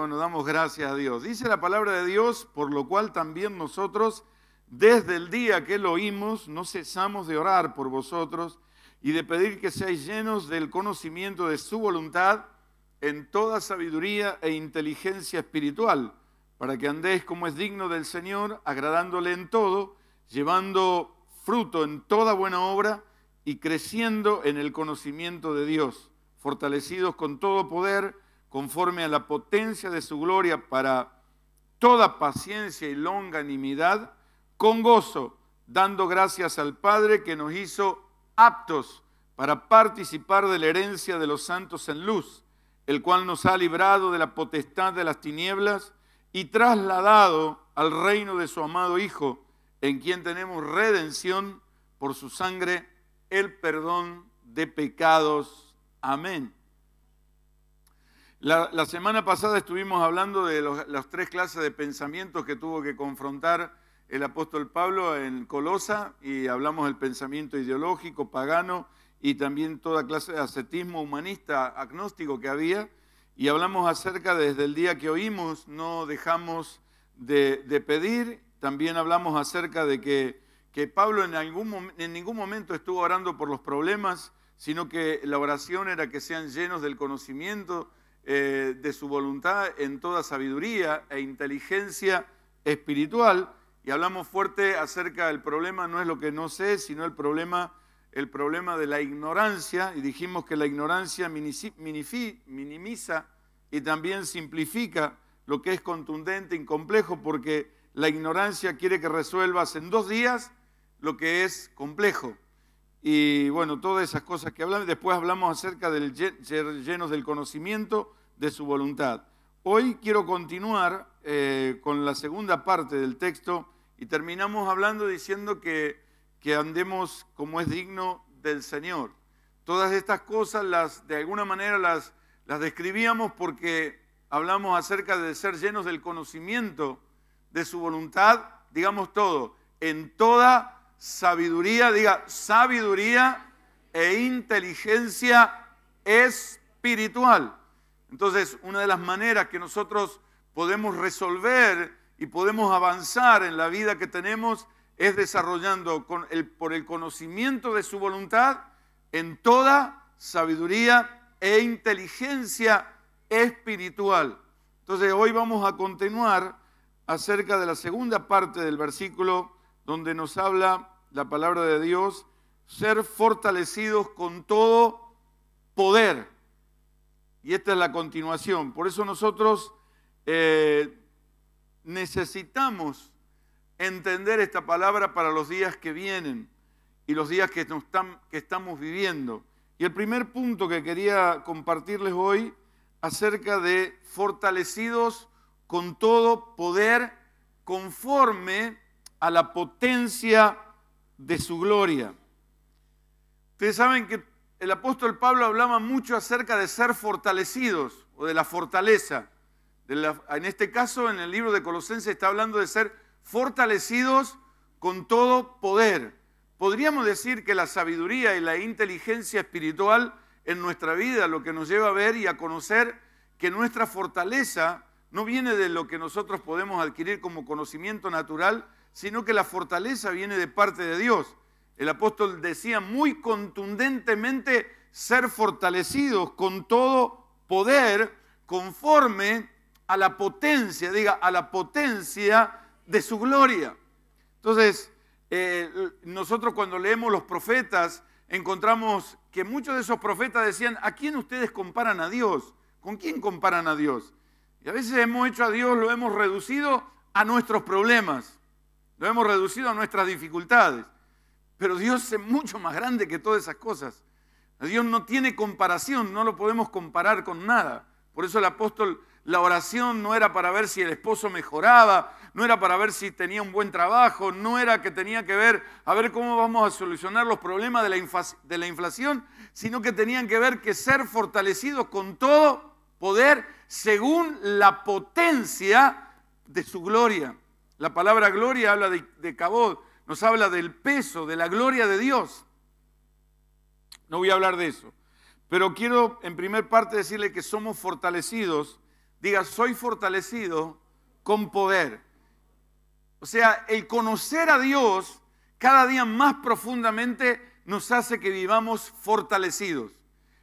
bueno, damos gracias a Dios. Dice la palabra de Dios, por lo cual también nosotros, desde el día que lo oímos, no cesamos de orar por vosotros y de pedir que seáis llenos del conocimiento de su voluntad en toda sabiduría e inteligencia espiritual, para que andéis como es digno del Señor, agradándole en todo, llevando fruto en toda buena obra y creciendo en el conocimiento de Dios, fortalecidos con todo poder conforme a la potencia de su gloria para toda paciencia y longanimidad, con gozo, dando gracias al Padre que nos hizo aptos para participar de la herencia de los santos en luz, el cual nos ha librado de la potestad de las tinieblas y trasladado al reino de su amado Hijo, en quien tenemos redención por su sangre, el perdón de pecados. Amén. La, semana pasada estuvimos hablando de las tres clases de pensamientos que tuvo que confrontar el apóstol Pablo en Colosa y hablamos del pensamiento ideológico, pagano y también toda clase de ascetismo humanista, agnóstico que había. Y hablamos acerca desde el día que oímos, no dejamos de, pedir. También hablamos acerca de que, Pablo en, en ningún momento estuvo orando por los problemas, sino que la oración era que sean llenos del conocimiento eh, de su voluntad en toda sabiduría e inteligencia espiritual. Y hablamos fuerte acerca del problema, no es lo que no sé, sino el problema, el problema de la ignorancia. Y dijimos que la ignorancia minimiza y también simplifica lo que es contundente, incomplejo, porque la ignorancia quiere que resuelvas en dos días lo que es complejo y bueno, todas esas cosas que hablamos. Después hablamos acerca del ser llenos del conocimiento de su voluntad. Hoy quiero continuar eh, con la segunda parte del texto y terminamos hablando diciendo que, que andemos como es digno del Señor. Todas estas cosas las de alguna manera las, las describíamos porque hablamos acerca de ser llenos del conocimiento de su voluntad, digamos todo, en toda sabiduría, diga sabiduría e inteligencia espiritual. Entonces, una de las maneras que nosotros podemos resolver y podemos avanzar en la vida que tenemos es desarrollando el, por el conocimiento de su voluntad en toda sabiduría e inteligencia espiritual. Entonces hoy vamos a continuar acerca de la segunda parte del versículo donde nos habla la palabra de Dios, ser fortalecidos con todo poder. Y esta es la continuación. Por eso nosotros eh, necesitamos entender esta palabra para los días que vienen y los días que, que estamos viviendo. Y el primer punto que quería compartirles hoy acerca de fortalecidos con todo poder conforme a la potencia de su gloria. Ustedes saben que el apóstol Pablo hablaba mucho acerca de ser fortalecidos o de la fortaleza. en este caso, en el libro de Colosenses está hablando de ser fortalecidos con todo poder. Podríamos decir que la sabiduría y la inteligencia espiritual en nuestra vida lo que nos lleva a ver y a conocer que nuestra fortaleza no viene de lo que nosotros podemos adquirir como conocimiento natural, sino que la fortaleza viene de parte de Dios. El apóstol decía muy contundentemente ser fortalecidos con todo poder conforme a la potencia, diga, a la potencia de su gloria. Entonces, eh, nosotros cuando leemos los profetas, encontramos que muchos de esos profetas decían, ¿a quién ustedes comparan a Dios? ¿Con quién comparan a Dios? Y a veces hemos hecho a Dios, lo hemos reducido a nuestros problemas lo hemos reducido a nuestras dificultades. Pero Dios es mucho más grande que todas esas cosas. Dios no tiene comparación, no lo podemos comparar con nada. Por eso el apóstol, la oración no era para ver si el esposo mejoraba, no era para ver si tenía un buen trabajo, no era que tenía que ver a ver cómo vamos a solucionar los problemas de la, de la inflación, sino que tenían que ver que ser fortalecidos con todo poder según la potencia de su gloria. La palabra gloria habla de, de nos habla del peso, de la gloria de Dios. No voy a hablar de eso. Pero quiero en primer parte decirle que somos fortalecidos. Diga, soy fortalecido con poder. O sea, el conocer a Dios cada día más profundamente nos hace que vivamos fortalecidos.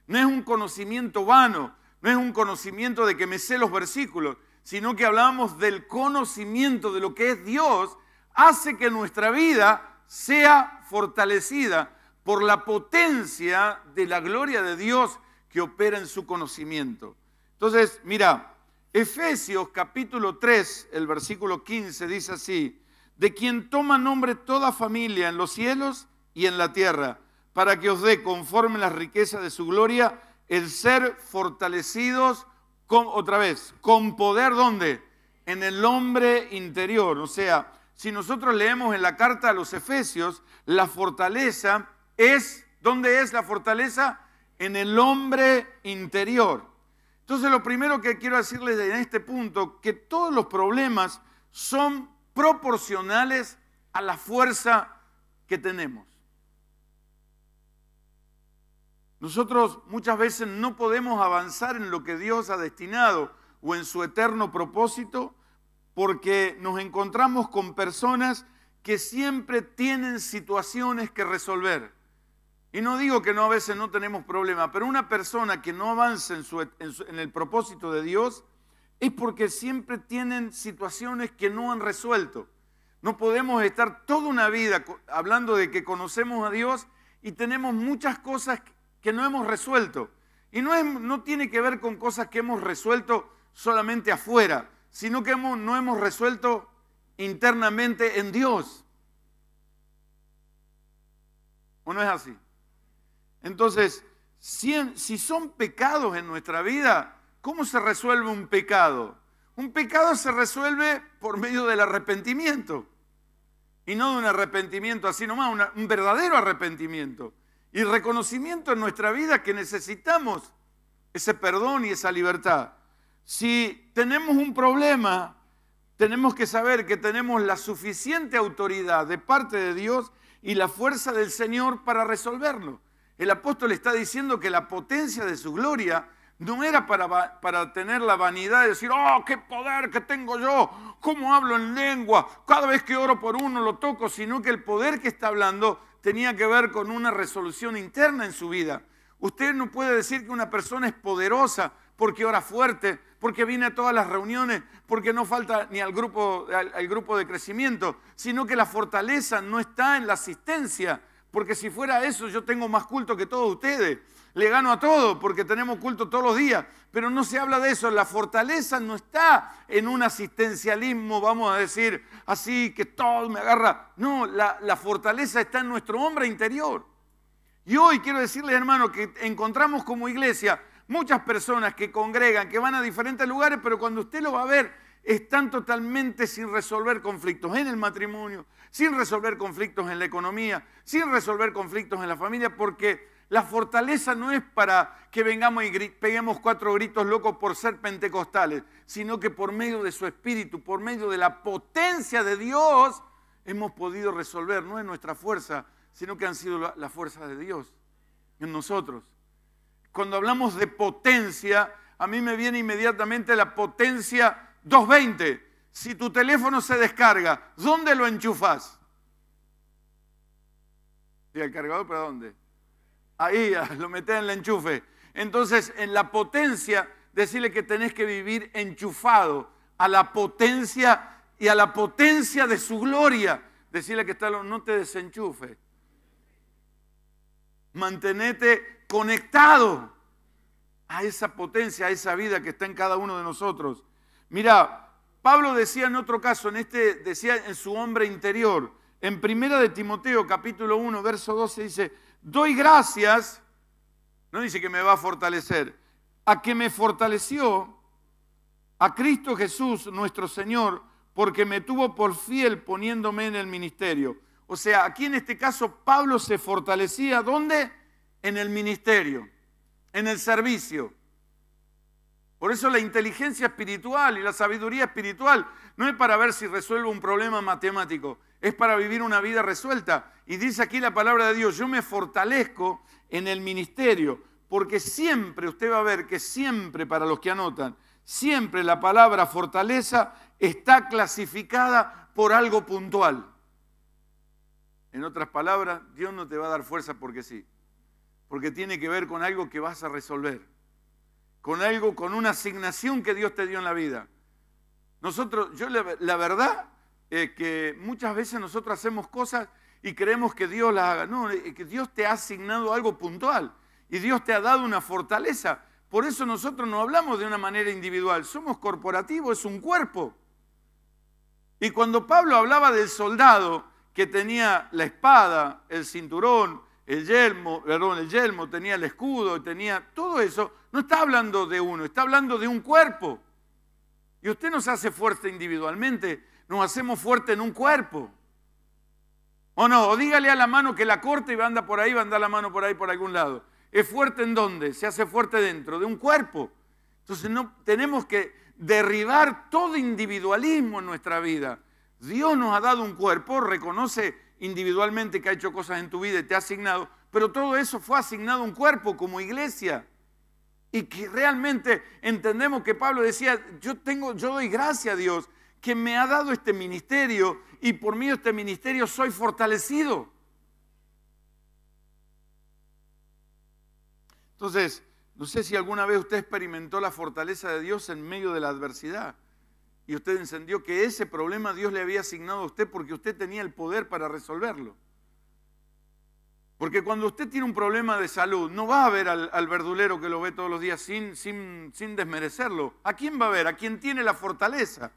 No es un conocimiento vano, no es un conocimiento de que me sé los versículos, sino que hablamos del conocimiento de lo que es Dios, hace que nuestra vida sea fortalecida por la potencia de la gloria de Dios que opera en su conocimiento. Entonces, mira, Efesios capítulo 3, el versículo 15 dice así, de quien toma nombre toda familia en los cielos y en la tierra, para que os dé conforme las riquezas de su gloria el ser fortalecidos otra vez, con poder dónde? En el hombre interior. O sea, si nosotros leemos en la carta a los Efesios, la fortaleza es, ¿dónde es la fortaleza? En el hombre interior. Entonces lo primero que quiero decirles en este punto, que todos los problemas son proporcionales a la fuerza que tenemos. Nosotros muchas veces no podemos avanzar en lo que Dios ha destinado o en su eterno propósito porque nos encontramos con personas que siempre tienen situaciones que resolver. Y no digo que no a veces no tenemos problema, pero una persona que no avanza en, el propósito de Dios es porque siempre tienen situaciones que no han resuelto. No podemos estar toda una vida hablando de que conocemos a Dios y tenemos muchas cosas que no hemos resuelto. Y no, no tiene que ver con cosas que hemos resuelto solamente afuera, sino que no hemos resuelto internamente en Dios. ¿O no es así? Entonces, si, si son pecados en nuestra vida, ¿cómo se resuelve un pecado? Un pecado se resuelve por medio del arrepentimiento. Y no de un arrepentimiento así nomás, un verdadero arrepentimiento y reconocimiento en nuestra vida que necesitamos ese perdón y esa libertad. Si tenemos un problema, tenemos que saber que tenemos la suficiente autoridad de parte de Dios y la fuerza del Señor para resolverlo. El apóstol está diciendo que la potencia de su gloria no era para, para, tener la vanidad de decir, oh, qué poder que tengo yo, cómo hablo en lengua, cada vez que oro por uno lo toco, sino que el poder que está hablando tenía que ver con una resolución interna en su vida. Usted no puede decir que una persona es poderosa porque ora fuerte, porque viene a todas las reuniones, porque no falta ni al grupo, grupo de crecimiento, sino que la fortaleza no está en la asistencia, porque si fuera eso yo tengo más culto que todos ustedes le gano a todo porque tenemos culto todos los días, pero no se habla de eso. La fortaleza no está en un asistencialismo, vamos a decir, así que todo me agarra. No, la, fortaleza está en nuestro hombre interior. Y hoy quiero decirles, hermano, que encontramos como iglesia muchas personas que congregan, que van a diferentes lugares, pero cuando usted lo va a ver, están totalmente sin resolver conflictos en el matrimonio, sin resolver conflictos en la economía, sin resolver conflictos en la familia, porque la fortaleza no es para que vengamos y peguemos cuatro gritos locos por ser pentecostales, sino que por medio de su espíritu, por medio de la potencia de Dios, hemos podido resolver. No es nuestra fuerza, sino que han sido la, fuerza de Dios en nosotros. Cuando hablamos de potencia, a mí me viene inmediatamente la potencia 220. Si tu teléfono se descarga, ¿dónde lo enchufas? Y el cargador, ¿para ¿dónde? ahí, lo metés en el enchufe. Entonces, en la potencia, decirle que tenés que vivir enchufado a la potencia y a la potencia de su gloria. Decirle que está, no te desenchufe. Mantenete conectado a esa potencia, a esa vida que está en cada uno de nosotros. Mira, Pablo decía en otro caso, en este decía en su hombre interior, en primera de Timoteo capítulo 1, verso 12 dice, doy gracias, no dice que me va a fortalecer, a que me fortaleció, a Cristo Jesús nuestro Señor, porque me tuvo por fiel poniéndome en el ministerio. O sea, aquí en este caso Pablo se fortalecía, ¿dónde? En el ministerio, en el servicio. Por eso la inteligencia espiritual y la sabiduría espiritual no es para ver si resuelvo un problema matemático, es para vivir una vida resuelta. Y dice aquí la palabra de Dios, yo me fortalezco en el ministerio, porque siempre, usted va a ver que siempre para los que anotan, siempre la palabra fortaleza está clasificada por algo puntual. En otras palabras, Dios no te va a dar fuerza porque sí, porque tiene que ver con algo que vas a resolver con algo, con una asignación que Dios te dio en la vida. Nosotros, yo la, verdad es que muchas veces nosotros hacemos cosas y creemos que Dios las haga. No, que Dios te ha asignado algo puntual y Dios te ha dado una fortaleza. Por eso nosotros no hablamos de una manera individual, somos corporativos, es un cuerpo. Y cuando Pablo hablaba del soldado que tenía la espada, el cinturón, el yelmo, el yelmo, tenía el escudo, tenía todo eso. No está hablando de uno, está hablando de un cuerpo. Y usted nos hace fuerte individualmente, nos hacemos fuerte en un cuerpo. O no, o dígale a la mano que la corte y anda por ahí, va a andar la mano por ahí, por algún lado. ¿Es fuerte en dónde? Se hace fuerte dentro, de un cuerpo. Entonces no, tenemos que derribar todo individualismo en nuestra vida. Dios nos ha dado un cuerpo, reconoce individualmente que ha hecho cosas en tu vida y te ha asignado, pero todo eso fue asignado a un cuerpo como iglesia. Y que realmente entendemos que Pablo decía, yo tengo, yo doy gracias a Dios que me ha dado este ministerio y por mí este ministerio soy fortalecido. Entonces, no sé si alguna vez usted experimentó la fortaleza de Dios en medio de la adversidad y usted encendió que ese problema Dios le había asignado a usted porque usted tenía el poder para resolverlo. Porque cuando usted tiene un problema de salud, no va a ver al, verdulero que lo ve todos los días sin, sin, sin desmerecerlo. ¿A quién va a ver? A quien tiene la fortaleza,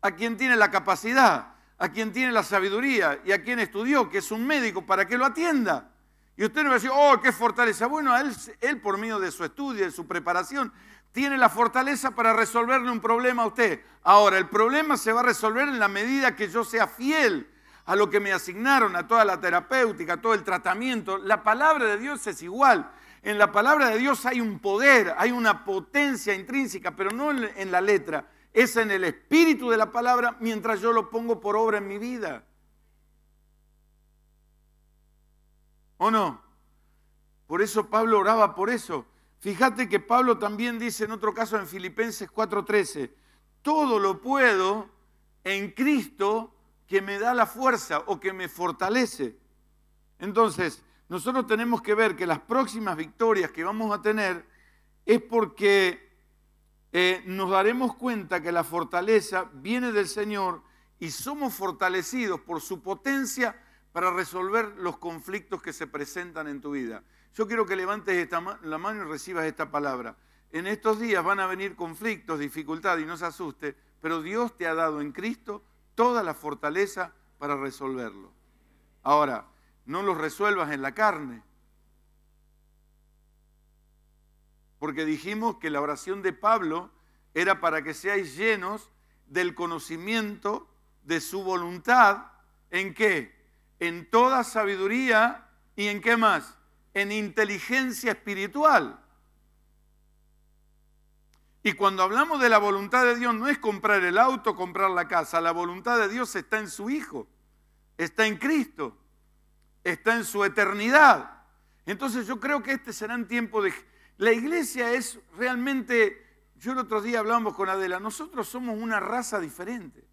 a quien tiene la capacidad, a quien tiene la sabiduría y a quien estudió, que es un médico, para que lo atienda. Y usted no va a decir, oh, qué fortaleza. Bueno, él, él por medio de su estudio, de su preparación, tiene la fortaleza para resolverle un problema a usted. Ahora, el problema se va a resolver en la medida que yo sea fiel a lo que me asignaron, a toda la terapéutica, a todo el tratamiento. La palabra de Dios es igual. En la palabra de Dios hay un poder, hay una potencia intrínseca, pero no en la letra. Es en el espíritu de la palabra mientras yo lo pongo por obra en mi vida. ¿O no? Por eso Pablo oraba por eso. Fíjate que Pablo también dice en otro caso en Filipenses 4:13, todo lo puedo en Cristo que me da la fuerza o que me fortalece. Entonces, nosotros tenemos que ver que las próximas victorias que vamos a tener es porque eh, nos daremos cuenta que la fortaleza viene del Señor y somos fortalecidos por su potencia para resolver los conflictos que se presentan en tu vida. Yo quiero que levantes la mano y recibas esta palabra. En estos días van a venir conflictos, dificultades y no se asuste, pero Dios te ha dado en Cristo toda la fortaleza para resolverlo. Ahora, no los resuelvas en la carne, porque dijimos que la oración de Pablo era para que seáis llenos del conocimiento de su voluntad, ¿en qué? En toda sabiduría y en qué más? en inteligencia espiritual. Y cuando hablamos de la voluntad de Dios, no es comprar el auto, comprar la casa. La voluntad de Dios está en su Hijo, está en Cristo, está en su eternidad. Entonces yo creo que este será un tiempo de... La iglesia es realmente, yo el otro día hablábamos con Adela, nosotros somos una raza diferente,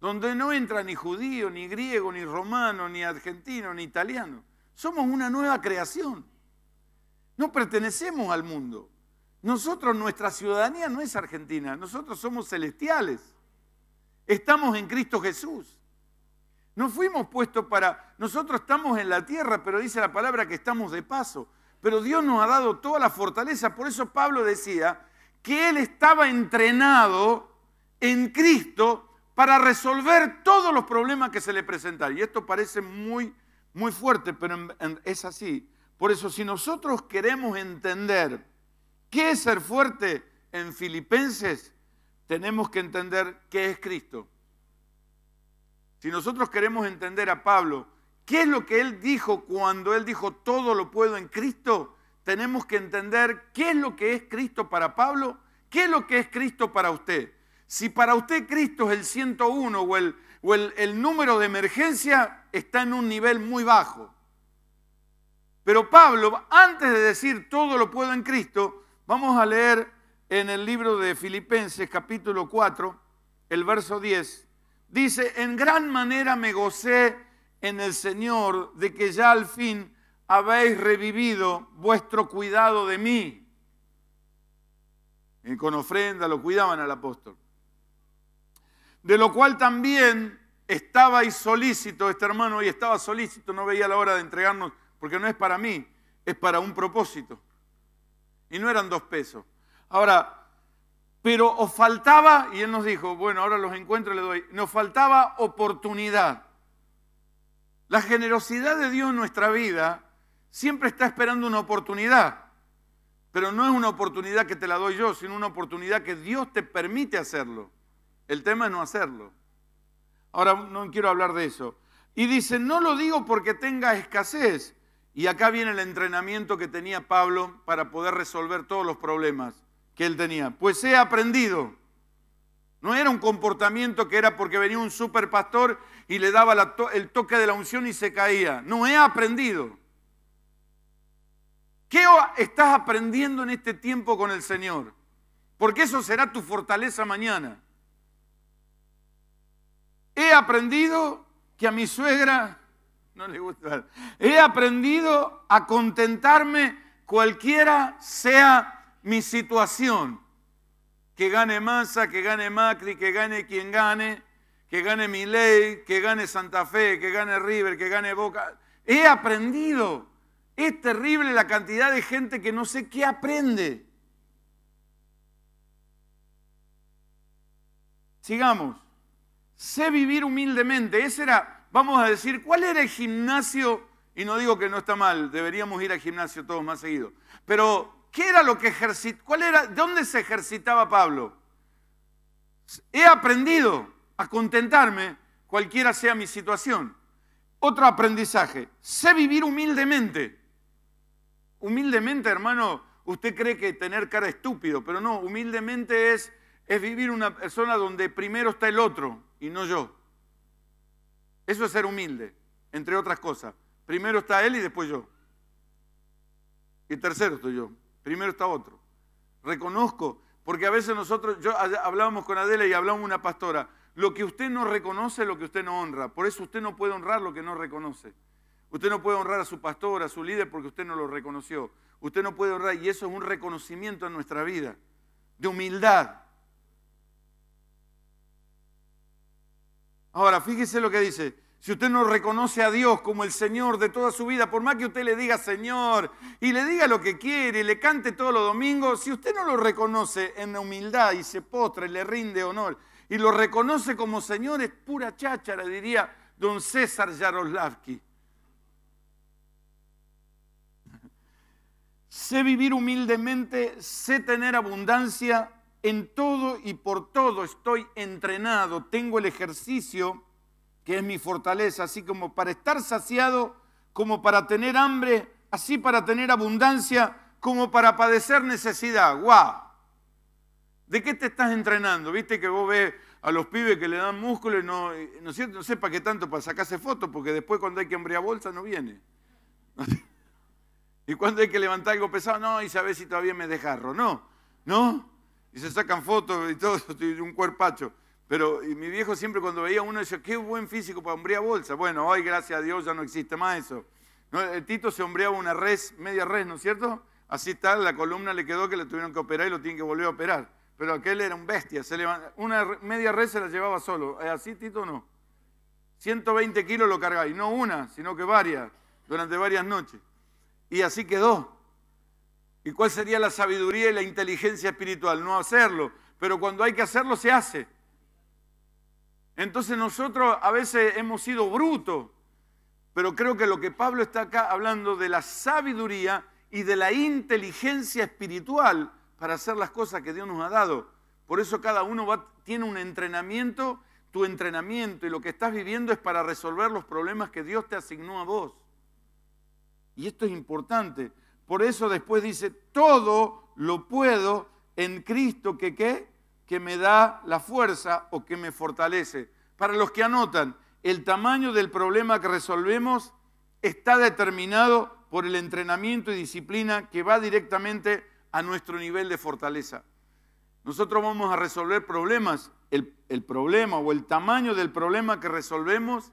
donde no entra ni judío, ni griego, ni romano, ni argentino, ni italiano. Somos una nueva creación. No pertenecemos al mundo. Nosotros, nuestra ciudadanía no es argentina, nosotros somos celestiales. Estamos en Cristo Jesús. No fuimos puestos para... Nosotros estamos en la tierra, pero dice la palabra que estamos de paso. Pero Dios nos ha dado toda la fortaleza. Por eso Pablo decía que él estaba entrenado en Cristo para resolver todos los problemas que se le presentaron. Y esto parece muy muy fuerte, pero es así. Por eso si nosotros queremos entender qué es ser fuerte en Filipenses, tenemos que entender qué es Cristo. Si nosotros queremos entender a Pablo, qué es lo que él dijo cuando él dijo todo lo puedo en Cristo, tenemos que entender qué es lo que es Cristo para Pablo, qué es lo que es Cristo para usted. Si para usted Cristo es el 101 o el, o el, número de emergencia, está en un nivel muy bajo. Pero Pablo, antes de decir todo lo puedo en Cristo, vamos a leer en el libro de Filipenses capítulo 4, el verso 10. Dice, en gran manera me gocé en el Señor de que ya al fin habéis revivido vuestro cuidado de mí. Y con ofrenda lo cuidaban al apóstol de lo cual también estaba y solícito, este hermano y estaba solícito, no veía la hora de entregarnos, porque no es para mí, es para un propósito. Y no eran dos pesos. Ahora, pero os faltaba, y él nos dijo, bueno, ahora los encuentro, le doy, nos faltaba oportunidad. La generosidad de Dios en nuestra vida siempre está esperando una oportunidad, pero no es una oportunidad que te la doy yo, sino una oportunidad que Dios te permite hacerlo. El tema es no hacerlo. Ahora no quiero hablar de eso. Y dice, no lo digo porque tenga escasez. Y acá viene el entrenamiento que tenía Pablo para poder resolver todos los problemas que él tenía. Pues he aprendido. No era un comportamiento que era porque venía un super pastor y le daba el toque de la unción y se caía. No, he aprendido. ¿Qué estás aprendiendo en este tiempo con el Señor? Porque eso será tu fortaleza mañana. He aprendido que a mi suegra no le gusta. He aprendido a contentarme cualquiera sea mi situación. Que gane Massa, que gane Macri, que gane quien gane, que gane Miley, que gane Santa Fe, que gane River, que gane Boca. He aprendido. Es terrible la cantidad de gente que no sé qué aprende. Sigamos sé vivir humildemente. Ese era, vamos a decir, ¿cuál era el gimnasio? Y no digo que no está mal, deberíamos ir al gimnasio todos más seguido. Pero, ¿qué era lo que ejercitaba? ¿Cuál era? dónde se ejercitaba Pablo? He aprendido a contentarme cualquiera sea mi situación. Otro aprendizaje, sé vivir humildemente. Humildemente, hermano, usted cree que tener cara estúpido, pero no, humildemente es, es vivir una persona donde primero está el otro, y no yo. Eso es ser humilde, entre otras cosas. Primero está Él y después yo. Y tercero estoy yo. Primero está otro. Reconozco, porque a veces nosotros, yo hablábamos con Adela y hablábamos una pastora, lo que usted no reconoce, lo que usted no honra. Por eso usted no puede honrar lo que no reconoce. Usted no puede honrar a su pastor, a su líder, porque usted no lo reconoció. Usted no puede honrar, y eso es un reconocimiento en nuestra vida, de humildad. Ahora, fíjese lo que dice. Si usted no reconoce a Dios como el Señor de toda su vida, por más que usted le diga Señor y le diga lo que quiere y le cante todos los domingos, si usted no lo reconoce en humildad y se postra y le rinde honor y lo reconoce como Señor, es pura cháchara, diría don César Yaroslavski. Sé vivir humildemente, sé tener abundancia en todo y por todo estoy entrenado, tengo el ejercicio que es mi fortaleza, así como para estar saciado, como para tener hambre, así para tener abundancia, como para padecer necesidad. ¡Guau! ¿De qué te estás entrenando? Viste que vos ves a los pibes que le dan músculo y no, eh, no, sé, para qué tanto para sacarse fotos, porque después cuando hay que a bolsa no viene. y cuando hay que levantar algo pesado, no, y sabes si todavía me dejarro, No, no y se sacan fotos y todo, estoy un cuerpacho. Pero mi viejo siempre cuando veía a uno decía, qué buen físico para hombría bolsa. Bueno, hoy gracias a Dios ya no existe más eso. El Tito se hombreaba una res, media res, ¿no es cierto? Así tal, la columna le quedó que le tuvieron que operar y lo tienen que volver a operar. Pero aquel era un bestia, se una media res se la llevaba solo. Eh, así Tito no. 120 kilos lo cargaba, y no una, sino que varias, durante varias noches. Y así quedó. ¿Y cuál sería la sabiduría y la inteligencia espiritual? No hacerlo, pero cuando hay que hacerlo se hace. Entonces nosotros a veces hemos sido brutos, pero creo que lo que Pablo está acá hablando de la sabiduría y de la inteligencia espiritual para hacer las cosas que Dios nos ha dado. Por eso cada uno tiene un entrenamiento, tu entrenamiento y lo que estás viviendo es para resolver los problemas que Dios te asignó a vos. Y esto es importante. Por eso después dice, todo lo puedo en Cristo que qué? Que me da la fuerza o que me fortalece. Para los que anotan, el tamaño del problema que resolvemos está determinado por el entrenamiento y disciplina que va directamente a nuestro nivel de fortaleza. Nosotros vamos a resolver problemas, el, el, problema o el tamaño del problema que resolvemos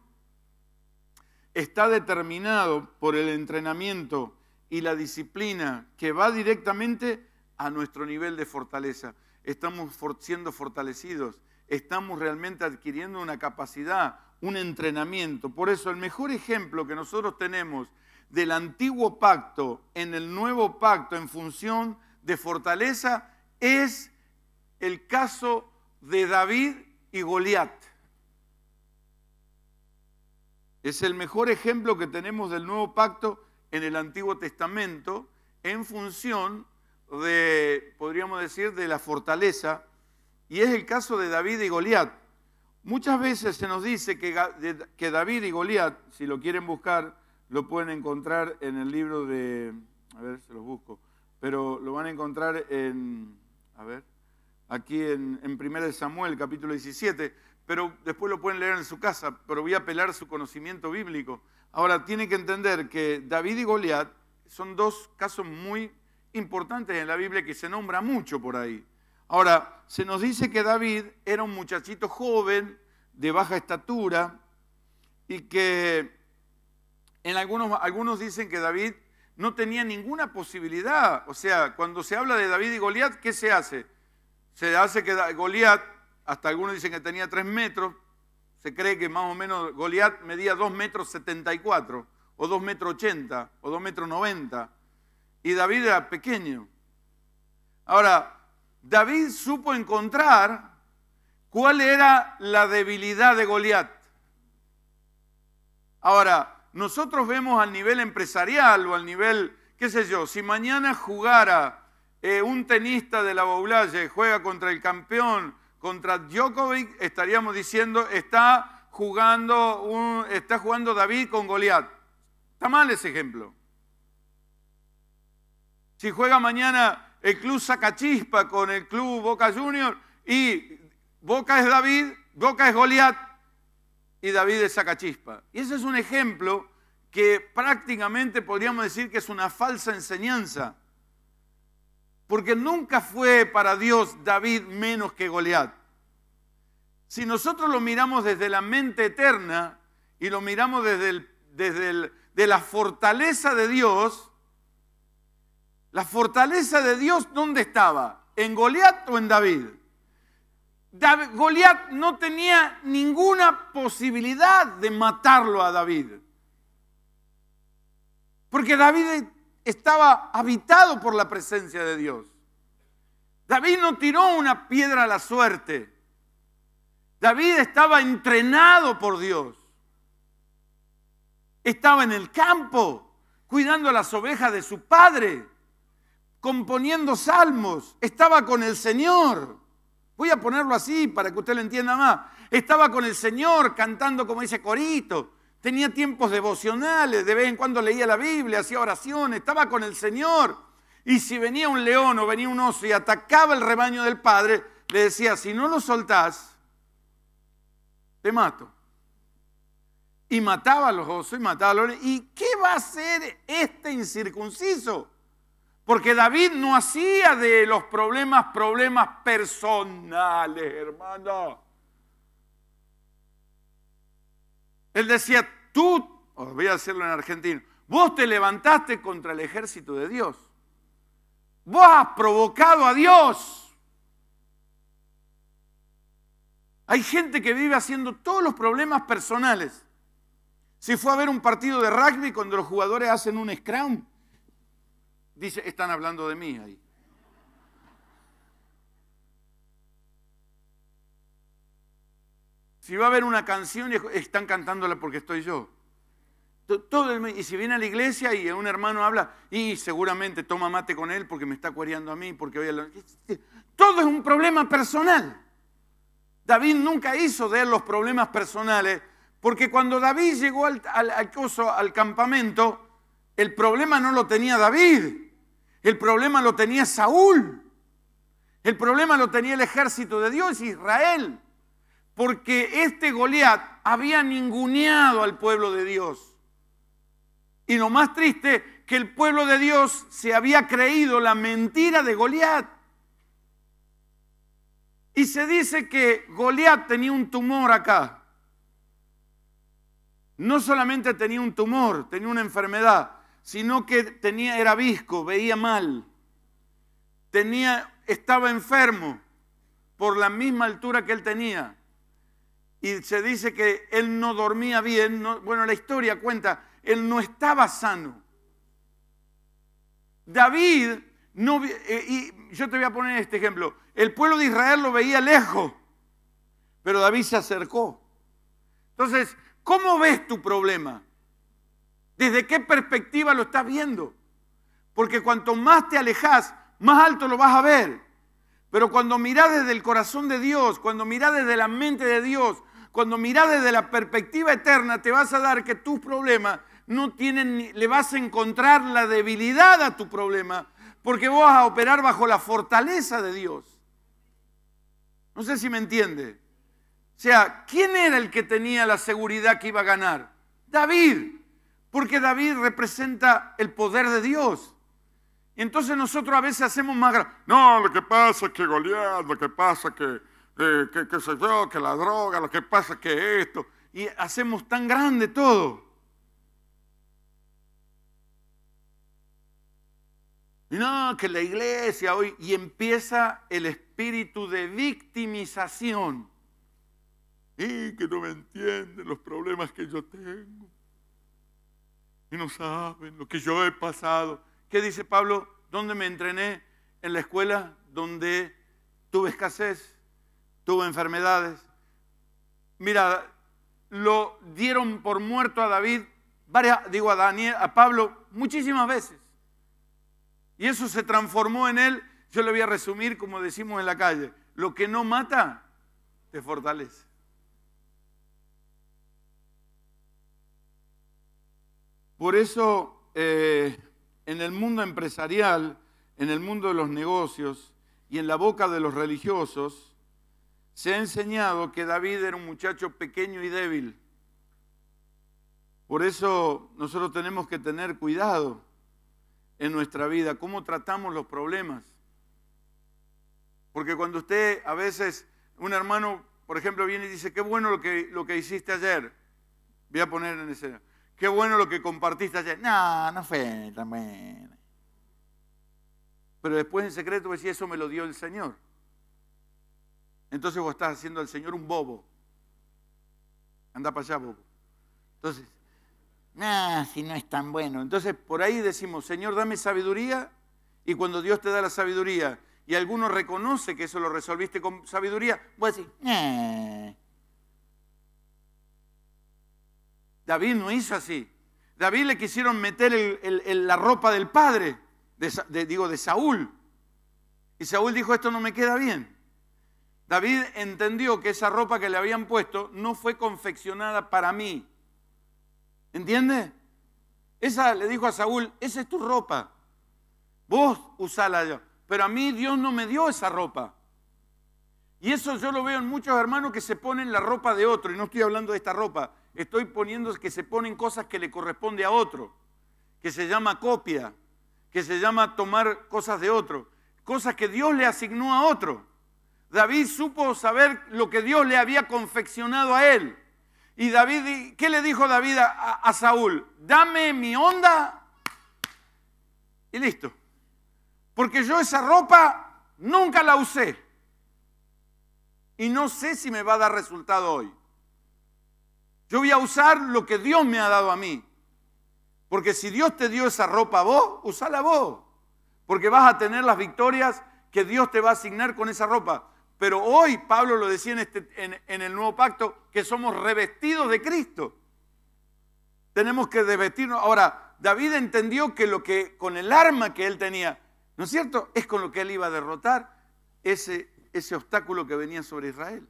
está determinado por el entrenamiento y la disciplina que va directamente a nuestro nivel de fortaleza. Estamos siendo fortalecidos, estamos realmente adquiriendo una capacidad, un entrenamiento. Por eso el mejor ejemplo que nosotros tenemos del antiguo pacto en el nuevo pacto en función de fortaleza es el caso de David y Goliat. Es el mejor ejemplo que tenemos del nuevo pacto en el Antiguo Testamento en función de, podríamos decir, de la fortaleza, y es el caso de David y Goliat. Muchas veces se nos dice que, David y Goliat, si lo quieren buscar, lo pueden encontrar en el libro de, a ver, se los busco, pero lo van a encontrar en, a ver, aquí en, en 1 Samuel capítulo 17, pero después lo pueden leer en su casa, pero voy a apelar su conocimiento bíblico. Ahora, tiene que entender que David y Goliat son dos casos muy importantes en la Biblia que se nombra mucho por ahí. Ahora, se nos dice que David era un muchachito joven, de baja estatura, y que en algunos, algunos dicen que David no tenía ninguna posibilidad. O sea, cuando se habla de David y Goliat, ¿qué se hace? Se hace que Goliat, hasta algunos dicen que tenía tres metros, se cree que más o menos Goliat medía 2 metros 74 o 2 metros 80 o 2 metros 90 y David era pequeño. Ahora, David supo encontrar cuál era la debilidad de Goliat. Ahora, nosotros vemos al nivel empresarial o al nivel, qué sé yo, si mañana jugara eh, un tenista de la y juega contra el campeón contra Djokovic estaríamos diciendo está jugando, está jugando David con Goliat. Está mal ese ejemplo. Si juega mañana el club Sacachispa con el club Boca Junior y Boca es David, Boca es Goliat y David es Sacachispa. Y ese es un ejemplo que prácticamente podríamos decir que es una falsa enseñanza. Porque nunca fue para Dios David menos que Goliat. Si nosotros lo miramos desde la mente eterna y lo miramos desde, desde de la fortaleza de Dios, la fortaleza de Dios, ¿dónde estaba? ¿En Goliat o en David? David Goliat no tenía ninguna posibilidad de matarlo a David. Porque David estaba habitado por la presencia de Dios. David no tiró una piedra a la suerte. David estaba entrenado por Dios. Estaba en el campo, cuidando las ovejas de su padre, componiendo salmos. Estaba con el Señor. Voy a ponerlo así para que usted lo entienda más. Estaba con el Señor cantando como dice Corito. Tenía tiempos devocionales, de vez en cuando leía la Biblia, hacía oraciones, estaba con el Señor. Y si venía un león o venía un oso y atacaba el rebaño del Padre, le decía, si no lo soltás, te mato. Y mataba a los osos y mataba a los ¿Y qué va a hacer este incircunciso? Porque David no hacía de los problemas problemas personales, hermano. Él decía, tú, os voy a hacerlo en argentino, vos te levantaste contra el ejército de Dios. Vos has provocado a Dios. Hay gente que vive haciendo todos los problemas personales. Si fue a ver un partido de rugby cuando los jugadores hacen un scrum, dice, están hablando de mí ahí. Si va a haber una canción, están cantándola porque estoy yo. y si viene a la iglesia y un hermano habla, y seguramente toma mate con él porque me está cuereando a mí, porque Todo es un problema personal. David nunca hizo de él los problemas personales, porque cuando David llegó al, al, campamento, el problema no lo tenía David, el problema lo tenía Saúl, el problema lo tenía el ejército de Dios, Israel, porque este Goliat había ninguneado al pueblo de Dios. Y lo más triste, que el pueblo de Dios se había creído la mentira de Goliat. Y se dice que Goliat tenía un tumor acá. No solamente tenía un tumor, tenía una enfermedad, sino que tenía, era visco, veía mal. Tenía, estaba enfermo por la misma altura que él tenía. Y se dice que él no dormía bien. bueno, la historia cuenta, él no estaba sano. David, no, eh, y yo te voy a poner este ejemplo. El pueblo de Israel lo veía lejos, pero David se acercó. Entonces, ¿cómo ves tu problema? ¿Desde qué perspectiva lo estás viendo? Porque cuanto más te alejas, más alto lo vas a ver. Pero cuando mirás desde el corazón de Dios, cuando mirás desde la mente de Dios, cuando mirás desde la perspectiva eterna, te vas a dar que tus problemas no tienen, le vas a encontrar la debilidad a tu problema, porque vos vas a operar bajo la fortaleza de Dios. No sé si me entiende. O sea, ¿quién era el que tenía la seguridad que iba a ganar? David, porque David representa el poder de Dios. Entonces nosotros a veces hacemos más No, lo que pasa es que Goliat, lo que pasa es que, eh, que, que la droga, lo que pasa es que esto. Y hacemos tan grande todo. no, que la iglesia hoy, y empieza el espíritu de victimización. Y que no me entienden los problemas que yo tengo. Y no saben lo que yo he pasado. ¿Qué dice Pablo? ¿Dónde me entrené? En la escuela donde tuve escasez, tuve enfermedades. Mira, lo dieron por muerto a David, digo a Daniel, a Pablo, muchísimas veces. Y eso se transformó en él, yo le voy a resumir como decimos en la calle, lo que no mata, te fortalece. Por eso, eh, en el mundo empresarial, en el mundo de los negocios y en la boca de los religiosos, se ha enseñado que David era un muchacho pequeño y débil. Por eso nosotros tenemos que tener cuidado en nuestra vida, cómo tratamos los problemas. Porque cuando usted a veces, un hermano, por ejemplo, viene y dice, qué bueno lo que, lo que hiciste ayer, voy a poner en escena, qué bueno lo que compartiste ayer, no, no fue también, Pero después en secreto decía, pues, eso me lo dio el Señor. Entonces vos estás haciendo al Señor un bobo. Anda para allá, bobo. Entonces, Nah, si no es tan bueno. Entonces, por ahí decimos, Señor, dame sabiduría. Y cuando Dios te da la sabiduría y alguno reconoce que eso lo resolviste con sabiduría, pues decís, eh". David no hizo así. David le quisieron meter la ropa del padre, digo, de Saúl. Y Saúl dijo, esto no me queda bien. David entendió que esa ropa que le habían puesto no fue confeccionada para mí, ¿Entiende? Esa le dijo a Saúl, esa es tu ropa. Vos usala. Pero a mí Dios no me dio esa ropa. Y eso yo lo veo en muchos hermanos que se ponen la ropa de otro. Y no estoy hablando de esta ropa. Estoy poniendo que se ponen cosas que le corresponde a otro. Que se llama copia. Que se llama tomar cosas de otro. Cosas que Dios le asignó a otro. David supo saber lo que Dios le había confeccionado a él. Y David, ¿qué le dijo David a, a Saúl? Dame mi onda y listo. Porque yo esa ropa nunca la usé. Y no sé si me va a dar resultado hoy. Yo voy a usar lo que Dios me ha dado a mí. Porque si Dios te dio esa ropa a vos, usala vos. Porque vas a tener las victorias que Dios te va a asignar con esa ropa. Pero hoy Pablo lo decía este, en, el nuevo pacto, que somos revestidos de Cristo. Tenemos que desvestirnos. Ahora, David entendió que lo que con el arma que él tenía, ¿no es cierto? Es con lo que él iba a derrotar ese, ese obstáculo que venía sobre Israel.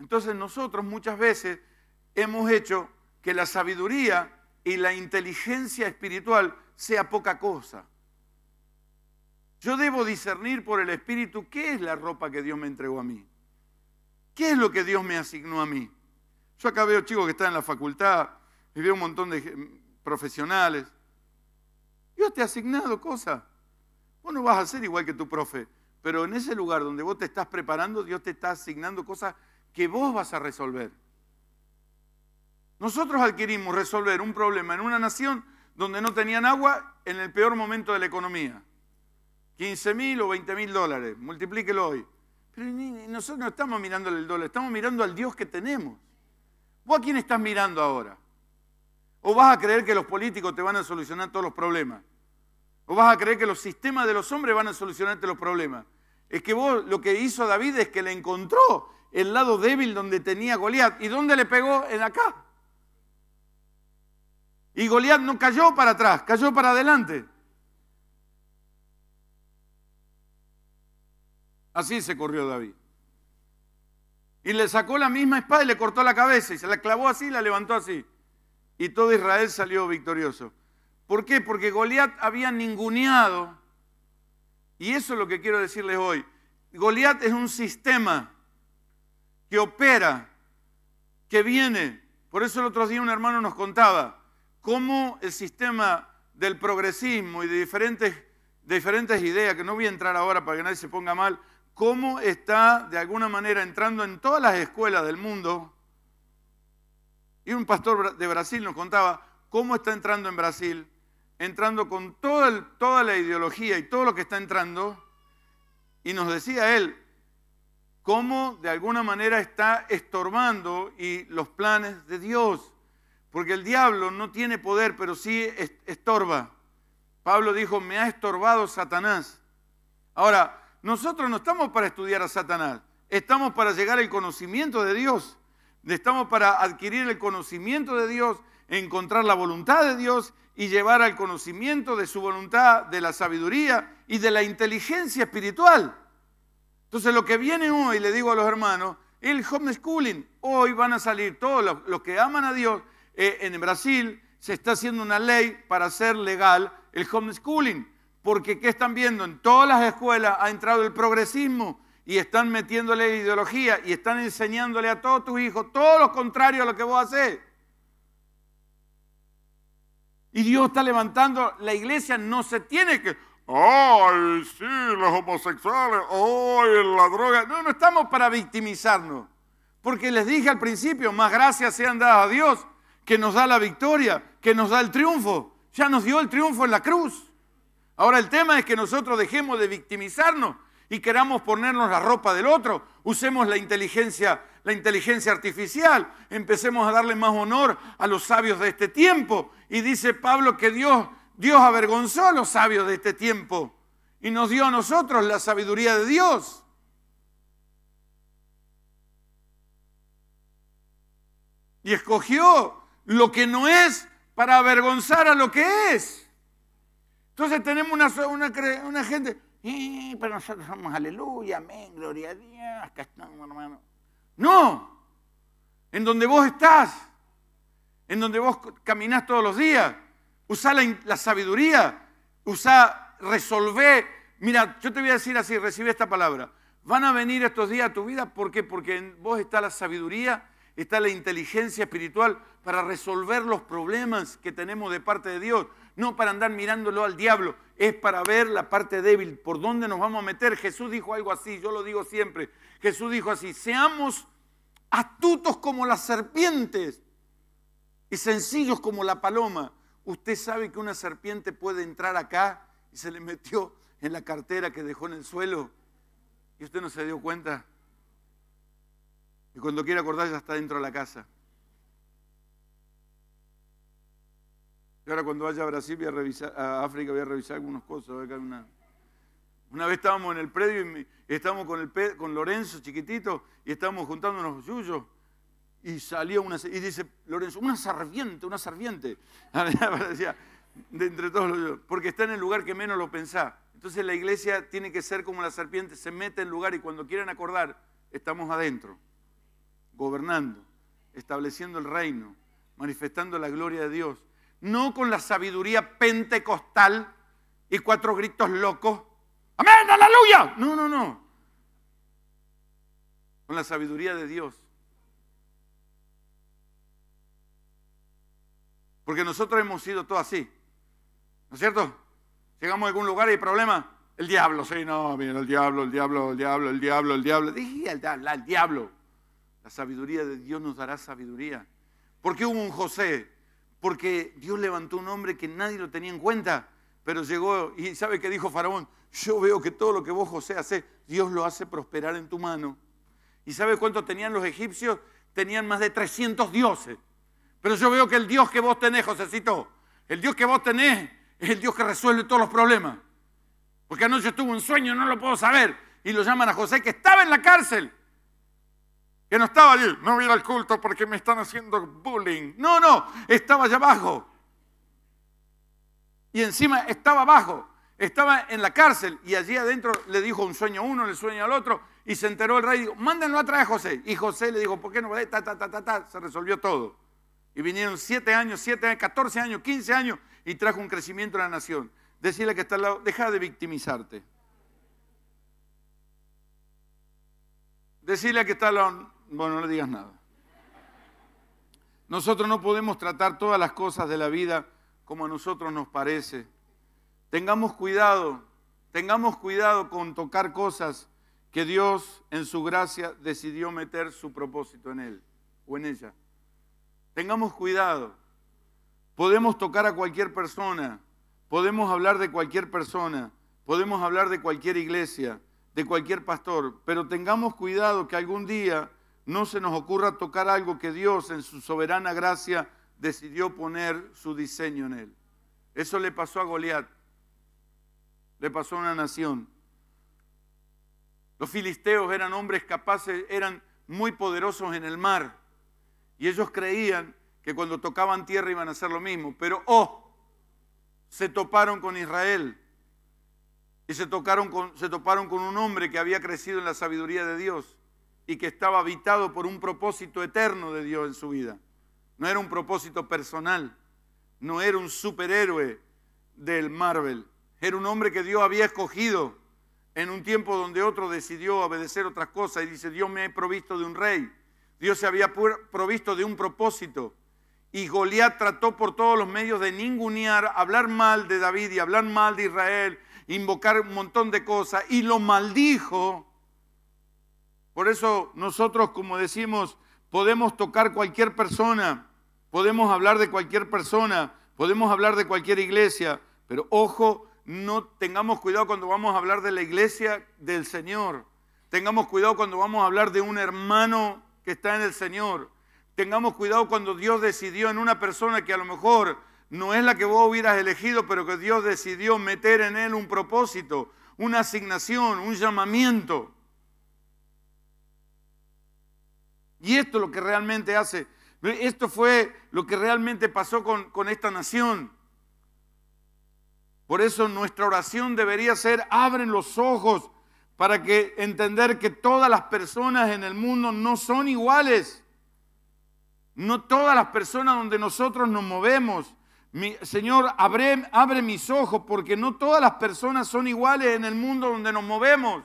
Entonces nosotros muchas veces hemos hecho que la sabiduría y la inteligencia espiritual sea poca cosa. Yo debo discernir por el Espíritu qué es la ropa que Dios me entregó a mí. ¿Qué es lo que Dios me asignó a mí? Yo acá veo chicos que están en la facultad y veo un montón de profesionales. Dios te ha asignado cosas. Vos no vas a ser igual que tu profe, pero en ese lugar donde vos te estás preparando, Dios te está asignando cosas que vos vas a resolver. Nosotros adquirimos resolver un problema en una nación donde no tenían agua en el peor momento de la economía. 15 mil o 20 mil dólares, multiplíquelo hoy. Pero nosotros no estamos mirando el dólar, estamos mirando al Dios que tenemos. ¿Vos a quién estás mirando ahora? ¿O vas a creer que los políticos te van a solucionar todos los problemas? ¿O vas a creer que los sistemas de los hombres van a solucionarte los problemas? Es que vos lo que hizo David es que le encontró el lado débil donde tenía Goliat. ¿Y dónde le pegó? En acá. Y Goliat no cayó para atrás, cayó para adelante. Así se corrió David. Y le sacó la misma espada y le cortó la cabeza y se la clavó así y la levantó así. Y todo Israel salió victorioso. ¿Por qué? Porque Goliat había ninguneado. Y eso es lo que quiero decirles hoy. Goliat es un sistema que opera, que viene. Por eso el otro día un hermano nos contaba cómo el sistema del progresismo y de diferentes, de diferentes ideas, que no voy a entrar ahora para que nadie se ponga mal, cómo está de alguna manera entrando en todas las escuelas del mundo. Y un pastor de Brasil nos contaba cómo está entrando en Brasil, entrando con toda la ideología y todo lo que está entrando. Y nos decía él cómo de alguna manera está estorbando y los planes de Dios. Porque el diablo no tiene poder, pero sí estorba. Pablo dijo, me ha estorbado Satanás. Ahora, nosotros no estamos para estudiar a Satanás, estamos para llegar al conocimiento de Dios, estamos para adquirir el conocimiento de Dios, encontrar la voluntad de Dios y llevar al conocimiento de su voluntad, de la sabiduría y de la inteligencia espiritual. Entonces lo que viene hoy, le digo a los hermanos, el homeschooling. Hoy van a salir todos los, que aman a Dios. Eh, en Brasil se está haciendo una ley para hacer legal el homeschooling. Porque ¿qué están viendo? En todas las escuelas ha entrado el progresismo y están metiéndole ideología y están enseñándole a todos tus hijos todo lo contrario a lo que vos haces. Y Dios está levantando, la iglesia no se tiene que, ay, sí, los homosexuales, ay, la droga. No, no estamos para victimizarnos. Porque les dije al principio, más gracias sean dadas a Dios, que nos da la victoria, que nos da el triunfo. Ya nos dio el triunfo en la cruz. Ahora el tema es que nosotros dejemos de victimizarnos y queramos ponernos la ropa del otro, usemos la inteligencia, la inteligencia artificial, empecemos a darle más honor a los sabios de este tiempo. Y dice Pablo que Dios, Dios avergonzó a los sabios de este tiempo y nos dio a nosotros la sabiduría de Dios. Y escogió lo que no es para avergonzar a lo que es. Entonces tenemos una, gente, eh, pero nosotros somos aleluya, amén, gloria a Dios, acá estamos, hermano. No, en donde vos estás, en donde vos caminás todos los días, usá la, sabiduría, usá, resolver. Mira, yo te voy a decir así, recibe esta palabra. Van a venir estos días a tu vida, ¿por qué? Porque en vos está la sabiduría, está la inteligencia espiritual para resolver los problemas que tenemos de parte de Dios no para andar mirándolo al diablo, es para ver la parte débil, por dónde nos vamos a meter. Jesús dijo algo así, yo lo digo siempre. Jesús dijo así, seamos astutos como las serpientes y sencillos como la paloma. Usted sabe que una serpiente puede entrar acá y se le metió en la cartera que dejó en el suelo y usted no se dio cuenta. Y cuando quiere acordar ya está dentro de la casa. Y ahora cuando vaya a Brasil, voy a, revisar, a África, voy a revisar algunas cosas. una... vez estábamos en el predio y estábamos con, el con Lorenzo, chiquitito, y estábamos juntando unos yuyos. Y salió una... Y dice, Lorenzo, una serpiente, una serpiente, de entre todos los Porque está en el lugar que menos lo pensá. Entonces la iglesia tiene que ser como la serpiente, se mete en lugar y cuando quieran acordar, estamos adentro, gobernando, estableciendo el reino, manifestando la gloria de Dios no con la sabiduría pentecostal y cuatro gritos locos. Amén, aleluya. No, no, no. Con la sabiduría de Dios. Porque nosotros hemos sido todos así. ¿No es cierto? Llegamos a algún lugar y hay problema. El diablo, sí, no, mira, el diablo, el diablo, el diablo, el diablo, el diablo. Dije al el diablo. La sabiduría de Dios nos dará sabiduría. ¿Por qué hubo un José porque Dios levantó un hombre que nadie lo tenía en cuenta, pero llegó y sabe que dijo Faraón, yo veo que todo lo que vos José haces, Dios lo hace prosperar en tu mano. ¿Y sabe cuánto tenían los egipcios? Tenían más de 300 dioses. Pero yo veo que el Dios que vos tenés, Josécito, el Dios que vos tenés es el Dios que resuelve todos los problemas. Porque anoche estuvo un sueño, no lo puedo saber. Y lo llaman a José que estaba en la cárcel. Que no estaba allí, no hubiera el culto porque me están haciendo bullying. No, no, estaba allá abajo. Y encima estaba abajo, estaba en la cárcel y allí adentro le dijo un sueño a uno, le sueño al otro y se enteró el rey y dijo, mándenlo a a José. Y José le dijo, ¿por qué no va ta, ta, ta, ta, Se resolvió todo. Y vinieron siete años, siete años, catorce años, quince años y trajo un crecimiento a la nación. Decirle que está al lado, deja de victimizarte. Decirle que está al lado, bueno, no le digas nada. Nosotros no podemos tratar todas las cosas de la vida como a nosotros nos parece. Tengamos cuidado, tengamos cuidado con tocar cosas que Dios en su gracia decidió meter su propósito en él o en ella. Tengamos cuidado. Podemos tocar a cualquier persona, podemos hablar de cualquier persona, podemos hablar de cualquier iglesia, de cualquier pastor, pero tengamos cuidado que algún día no se nos ocurra tocar algo que Dios en su soberana gracia decidió poner su diseño en él. Eso le pasó a Goliat, le pasó a una nación. Los filisteos eran hombres capaces, eran muy poderosos en el mar. Y ellos creían que cuando tocaban tierra iban a hacer lo mismo. Pero, oh, se toparon con Israel. Y se, tocaron se toparon con un hombre que había crecido en la sabiduría de Dios y que estaba habitado por un propósito eterno de Dios en su vida. No era un propósito personal, no era un superhéroe del Marvel, era un hombre que Dios había escogido en un tiempo donde otro decidió obedecer otras cosas y dice, Dios me ha provisto de un rey, Dios se había provisto de un propósito. Y Goliat trató por todos los medios de ningunear, hablar mal de David y hablar mal de Israel, invocar un montón de cosas y lo maldijo por eso nosotros, como decimos, podemos tocar cualquier persona, podemos hablar de cualquier persona, podemos hablar de cualquier iglesia, pero ojo, no tengamos cuidado cuando vamos a hablar de la iglesia del Señor. Tengamos cuidado cuando vamos a hablar de un hermano que está en el Señor. Tengamos cuidado cuando Dios decidió en una persona que a lo mejor no es la que vos hubieras elegido, pero que Dios decidió meter en él un propósito, una asignación, un llamamiento. Y esto es lo que realmente hace. Esto fue lo que realmente pasó con, esta nación. Por eso nuestra oración debería ser, abren los ojos para que entender que todas las personas en el mundo no son iguales. No todas las personas donde nosotros nos movemos. Señor, abre, abre mis ojos porque no todas las personas son iguales en el mundo donde nos movemos.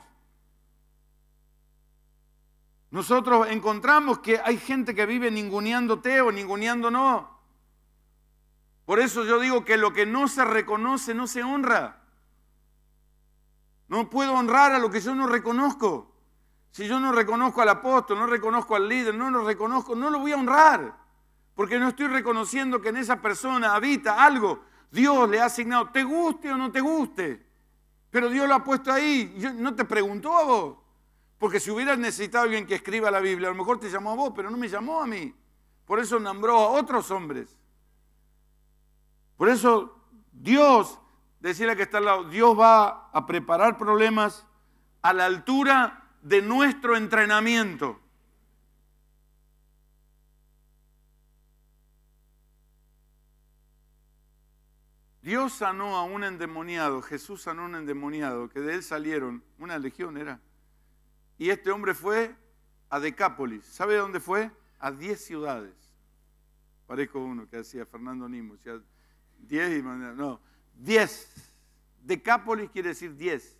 Nosotros encontramos que hay gente que vive ninguneándote o ninguneando no. Por eso yo digo que lo que no se reconoce no se honra. No puedo honrar a lo que yo no reconozco. Si yo no reconozco al apóstol, no reconozco al líder, no lo reconozco, no lo voy a honrar. Porque no estoy reconociendo que en esa persona habita algo. Dios le ha asignado, te guste o no te guste. Pero Dios lo ha puesto ahí. Yo, no te preguntó a vos. Porque si hubieras necesitado a alguien que escriba la Biblia, a lo mejor te llamó a vos, pero no me llamó a mí. Por eso nombró a otros hombres. Por eso Dios, decirle que está al lado, Dios va a preparar problemas a la altura de nuestro entrenamiento. Dios sanó a un endemoniado, Jesús sanó a un endemoniado, que de él salieron, una legión era, y este hombre fue a Decápolis. ¿Sabe dónde fue? A diez ciudades. Parezco uno que hacía Fernando Nimo. diez y No, diez. Decápolis quiere decir diez,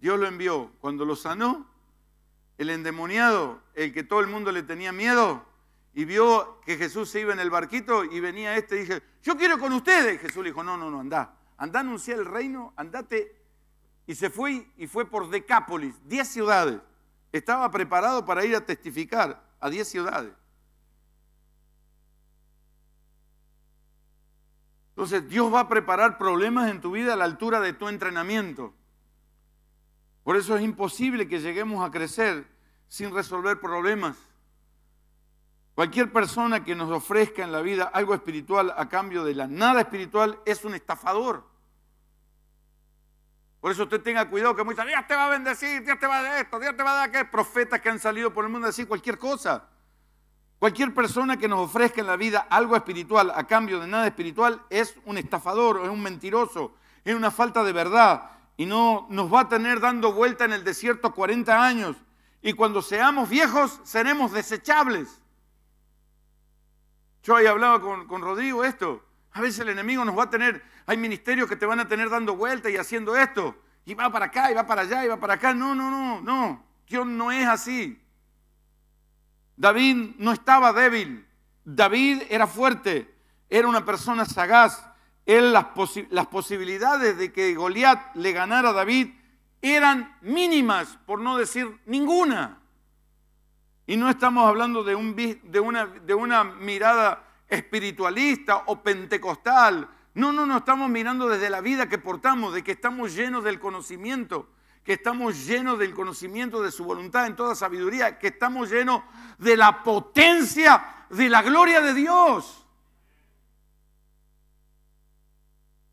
Dios lo envió. Cuando lo sanó, el endemoniado, el que todo el mundo le tenía miedo, y vio que Jesús se iba en el barquito y venía este y dije, yo quiero con ustedes. Jesús le dijo, no, no, no, andá, andá, anunciar el reino, andate. Y se fue y fue por Decápolis, diez ciudades. Estaba preparado para ir a testificar a 10 ciudades. Entonces Dios va a preparar problemas en tu vida a la altura de tu entrenamiento. Por eso es imposible que lleguemos a crecer sin resolver problemas. Cualquier persona que nos ofrezca en la vida algo espiritual a cambio de la nada espiritual es un estafador. Por eso usted tenga cuidado que muchas Dios te va a bendecir, Dios te va a dar esto, Dios te va a dar aquello. Profetas que han salido por el mundo a decir cualquier cosa. Cualquier persona que nos ofrezca en la vida algo espiritual a cambio de nada espiritual es un estafador, es un mentiroso, es una falta de verdad y no nos va a tener dando vuelta en el desierto 40 años y cuando seamos viejos seremos desechables. Yo ahí hablaba con, con Rodrigo esto. A veces el enemigo nos va a tener, hay ministerios que te van a tener dando vueltas y haciendo esto, y va para acá, y va para allá, y va para acá. No, no, no, no. Dios no es así. David no estaba débil. David era fuerte, era una persona sagaz. las, posibilidades de que Goliat le ganara a David eran mínimas, por no decir ninguna. Y no estamos hablando de una mirada espiritualista o pentecostal. No, no, no estamos mirando desde la vida que portamos, de que estamos llenos del conocimiento, que estamos llenos del conocimiento de su voluntad en toda sabiduría, que estamos llenos de la potencia de la gloria de Dios.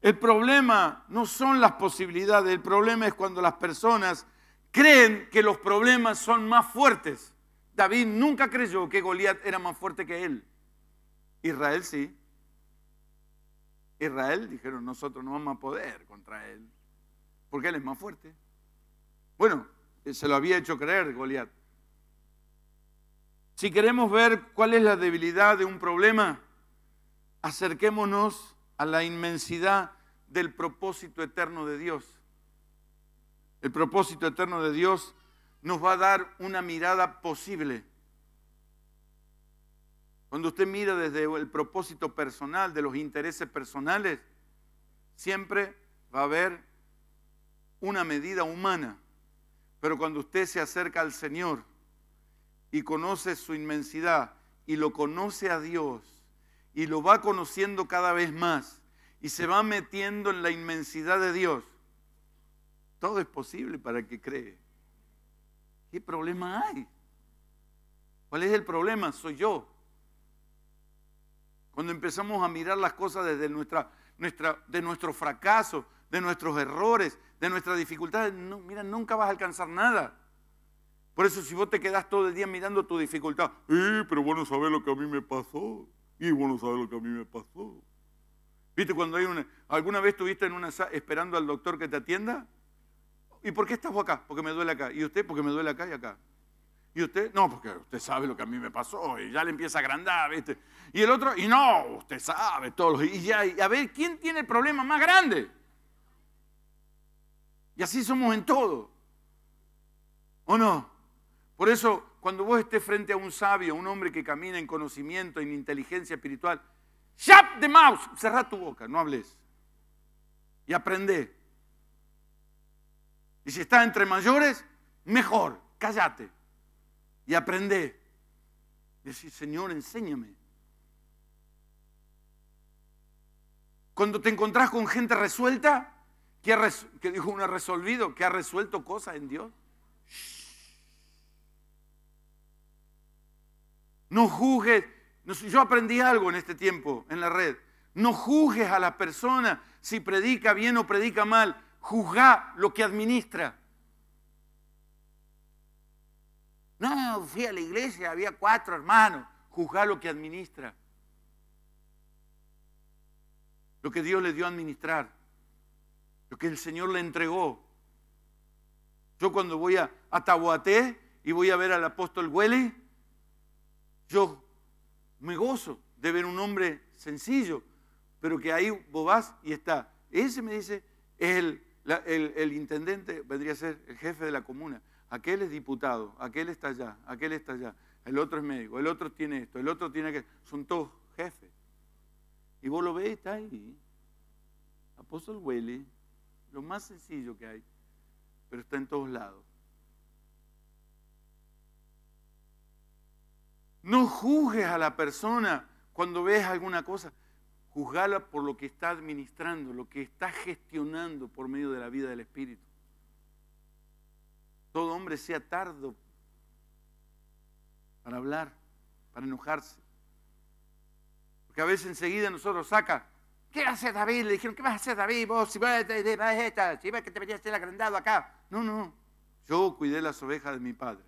El problema no son las posibilidades, el problema es cuando las personas creen que los problemas son más fuertes. David nunca creyó que Goliat era más fuerte que él. Israel sí. Israel dijeron, nosotros no vamos a poder contra él, porque él es más fuerte. Bueno, eh, se lo había hecho creer Goliat. Si queremos ver cuál es la debilidad de un problema, acerquémonos a la inmensidad del propósito eterno de Dios. El propósito eterno de Dios nos va a dar una mirada posible cuando usted mira desde el propósito personal, de los intereses personales, siempre va a haber una medida humana. Pero cuando usted se acerca al Señor y conoce su inmensidad y lo conoce a Dios y lo va conociendo cada vez más y se va metiendo en la inmensidad de Dios, todo es posible para que cree. ¿Qué problema hay? ¿Cuál es el problema? Soy yo. Cuando empezamos a mirar las cosas desde nuestra, nuestra, de nuestro fracaso, de nuestros errores, de nuestras dificultades, mira, nunca vas a alcanzar nada. Por eso si vos te quedás todo el día mirando tu dificultad, eh, pero bueno, saber lo que a mí me pasó, y bueno, saber lo que a mí me pasó. ¿Viste cuando hay una... ¿Alguna vez estuviste en una esperando al doctor que te atienda? ¿Y por qué estás vos acá? Porque me duele acá. ¿Y usted? Porque me duele acá y acá. ¿Y usted? No, porque usted sabe lo que a mí me pasó y ya le empieza a agrandar, ¿viste? Y el otro, y no, usted sabe todos Y, ya, a ver, ¿quién tiene el problema más grande? Y así somos en todo. ¿O no? Por eso, cuando vos estés frente a un sabio, un hombre que camina en conocimiento, en inteligencia espiritual, shut the mouse! cerrá tu boca, no hables. Y aprende. Y si estás entre mayores, mejor, cállate y aprende. Decir, Señor, enséñame. Cuando te encontrás con gente resuelta, que, que dijo uno resolvido, que ha resuelto cosas en Dios, no juzgues. Yo aprendí algo en este tiempo en la red. No juzgues a la persona si predica bien o predica mal. Juzga lo que administra. No, fui a la iglesia, había cuatro hermanos. Juzgá lo que administra. Lo que Dios le dio a administrar. Lo que el Señor le entregó. Yo cuando voy a, Tahuaté y voy a ver al apóstol Huele, yo me gozo de ver un hombre sencillo, pero que ahí vos vas y está. Ese me dice, es el intendente, vendría a ser el jefe de la comuna. Aquel es diputado, aquel está allá, aquel está allá, el otro es médico, el otro tiene esto, el otro tiene que. Son todos jefes. Y vos lo ves, está ahí. Apóstol huele, lo más sencillo que hay, pero está en todos lados. No juzgues a la persona cuando ves alguna cosa. Juzgala por lo que está administrando, lo que está gestionando por medio de la vida del Espíritu todo hombre sea tardo para hablar, para enojarse. Porque a veces enseguida nosotros saca, ¿qué hace David? Le dijeron, ¿qué vas a hacer David? Vos, si vas esta, si vas que te venías a ser agrandado acá. No, no, yo cuidé las ovejas de mi padre.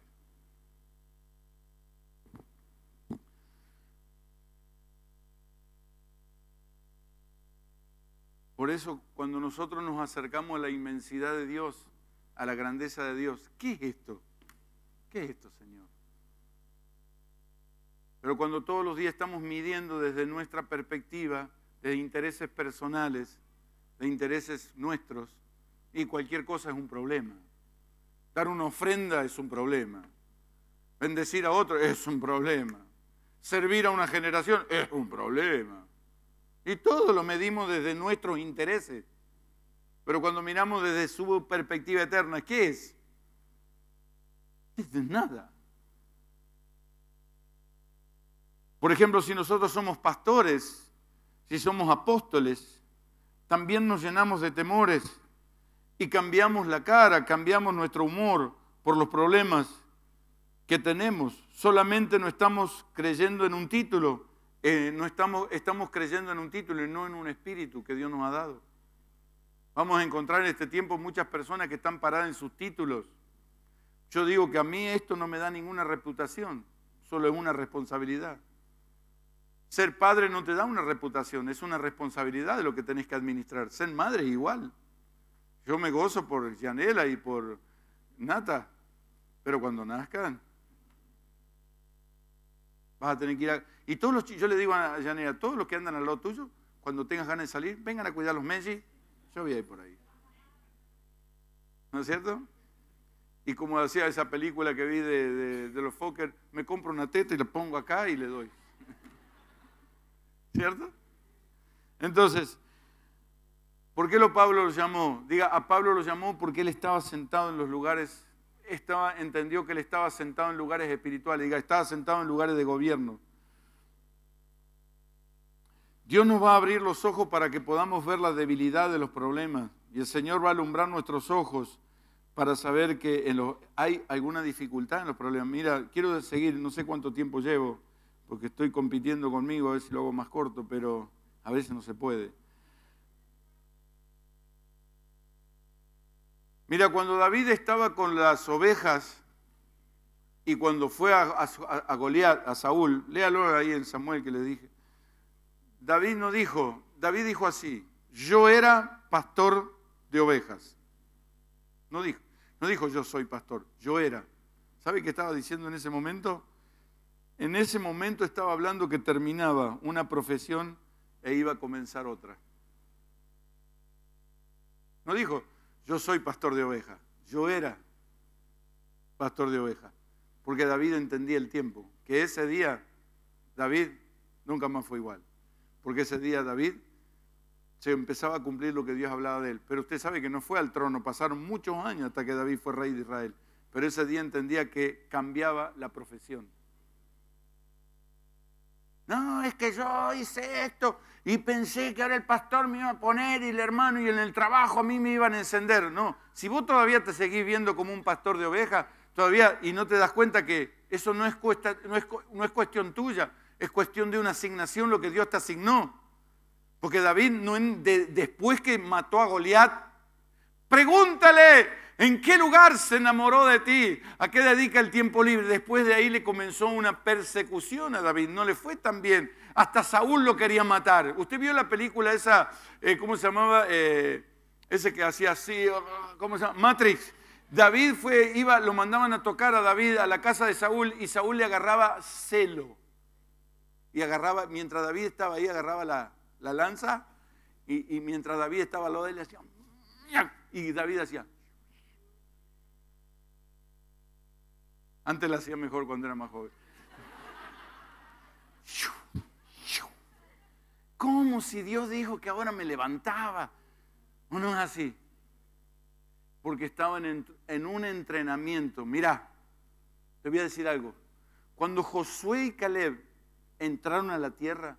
Por eso cuando nosotros nos acercamos a la inmensidad de Dios, a la grandeza de Dios. ¿Qué es esto? ¿Qué es esto, Señor? Pero cuando todos los días estamos midiendo desde nuestra perspectiva, de intereses personales, de intereses nuestros, y cualquier cosa es un problema. Dar una ofrenda es un problema. Bendecir a otro es un problema. Servir a una generación es un problema. Y todo lo medimos desde nuestros intereses pero cuando miramos desde su perspectiva eterna, ¿qué es? Es de nada. Por ejemplo, si nosotros somos pastores, si somos apóstoles, también nos llenamos de temores y cambiamos la cara, cambiamos nuestro humor por los problemas que tenemos. Solamente no estamos creyendo en un título, eh, no estamos, estamos creyendo en un título y no en un espíritu que Dios nos ha dado. Vamos a encontrar en este tiempo muchas personas que están paradas en sus títulos. Yo digo que a mí esto no me da ninguna reputación, solo es una responsabilidad. Ser padre no te da una reputación, es una responsabilidad de lo que tenés que administrar. Ser madre es igual. Yo me gozo por Janela y por Nata, pero cuando nazcan, vas a tener que ir a... Y todos los, yo le digo a Janela, todos los que andan al lado tuyo, cuando tengas ganas de salir, vengan a cuidar los Messi yo a ahí por ahí. ¿No es cierto? Y como decía esa película que vi de, los Fokker, me compro una teta y la pongo acá y le doy. ¿Cierto? Entonces, ¿por qué lo Pablo lo llamó? Diga, a Pablo lo llamó porque él estaba sentado en los lugares, estaba, entendió que él estaba sentado en lugares espirituales. Diga, estaba sentado en lugares de gobierno. Dios nos va a abrir los ojos para que podamos ver la debilidad de los problemas y el Señor va a alumbrar nuestros ojos para saber que hay alguna dificultad en los problemas. Mira, quiero seguir, no sé cuánto tiempo llevo, porque estoy compitiendo conmigo, a ver si lo hago más corto, pero a veces no se puede. Mira, cuando David estaba con las ovejas y cuando fue a, a Goliat, a Saúl, léalo ahí en Samuel que le dije, David no dijo, David dijo así, yo era pastor de ovejas. No dijo, no dijo yo soy pastor, yo era. ¿Sabe qué estaba diciendo en ese momento? En ese momento estaba hablando que terminaba una profesión e iba a comenzar otra. No dijo, yo soy pastor de ovejas, yo era pastor de ovejas, porque David entendía el tiempo, que ese día David nunca más fue igual porque ese día David se empezaba a cumplir lo que Dios hablaba de él. Pero usted sabe que no fue al trono, pasaron muchos años hasta que David fue rey de Israel. Pero ese día entendía que cambiaba la profesión. No, es que yo hice esto y pensé que ahora el pastor me iba a poner y el hermano y en el trabajo a mí me iban a encender. No, si vos todavía te seguís viendo como un pastor de ovejas, todavía y no te das cuenta que eso no es cuestión tuya, es cuestión de una asignación lo que Dios te asignó. Porque David, no después que mató a Goliat, pregúntale en qué lugar se enamoró de ti, a qué dedica el tiempo libre. Después de ahí le comenzó una persecución a David, no le fue tan bien. Hasta Saúl lo quería matar. ¿Usted vio la película esa, eh, cómo se llamaba? Eh, ese que hacía así, oh, ¿cómo se llama? Matrix. David fue, iba, lo mandaban a tocar a David a la casa de Saúl y Saúl le agarraba celo y agarraba, mientras David estaba ahí, agarraba la, lanza y, mientras David estaba al lado de él, hacía, y David hacía. Antes la hacía mejor cuando era más joven. ¿Cómo si Dios dijo que ahora me levantaba? ¿O no es así? Porque estaban en, en un entrenamiento. Mira, te voy a decir algo. Cuando Josué y Caleb entraron a la tierra.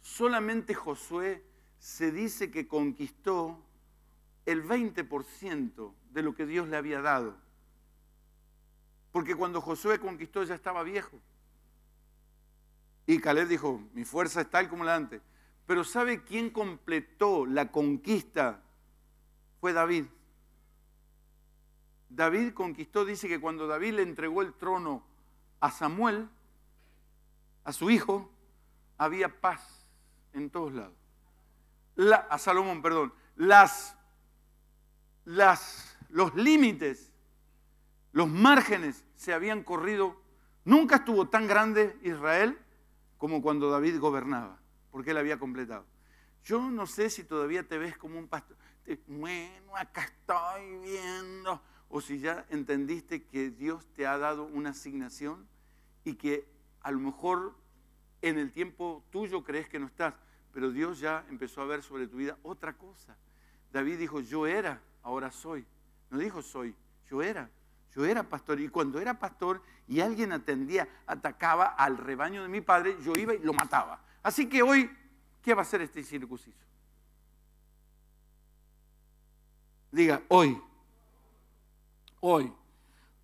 Solamente Josué se dice que conquistó el 20% de lo que Dios le había dado. Porque cuando Josué conquistó ya estaba viejo. Y Caleb dijo, mi fuerza es tal como la antes. Pero ¿sabe quién completó la conquista? Fue David. David conquistó, dice que cuando David le entregó el trono a Samuel, a su hijo, había paz en todos lados. a Salomón, perdón. los límites, los márgenes se habían corrido. Nunca estuvo tan grande Israel como cuando David gobernaba, porque él había completado. Yo no sé si todavía te ves como un pastor. Bueno, acá estoy viendo. O si ya entendiste que Dios te ha dado una asignación y que a lo mejor en el tiempo tuyo crees que no estás, pero Dios ya empezó a ver sobre tu vida otra cosa. David dijo, yo era, ahora soy. No dijo soy, yo era. Yo era pastor y cuando era pastor y alguien atendía, atacaba al rebaño de mi padre, yo iba y lo mataba. Así que hoy, ¿qué va a ser este circunciso? Diga, hoy, hoy,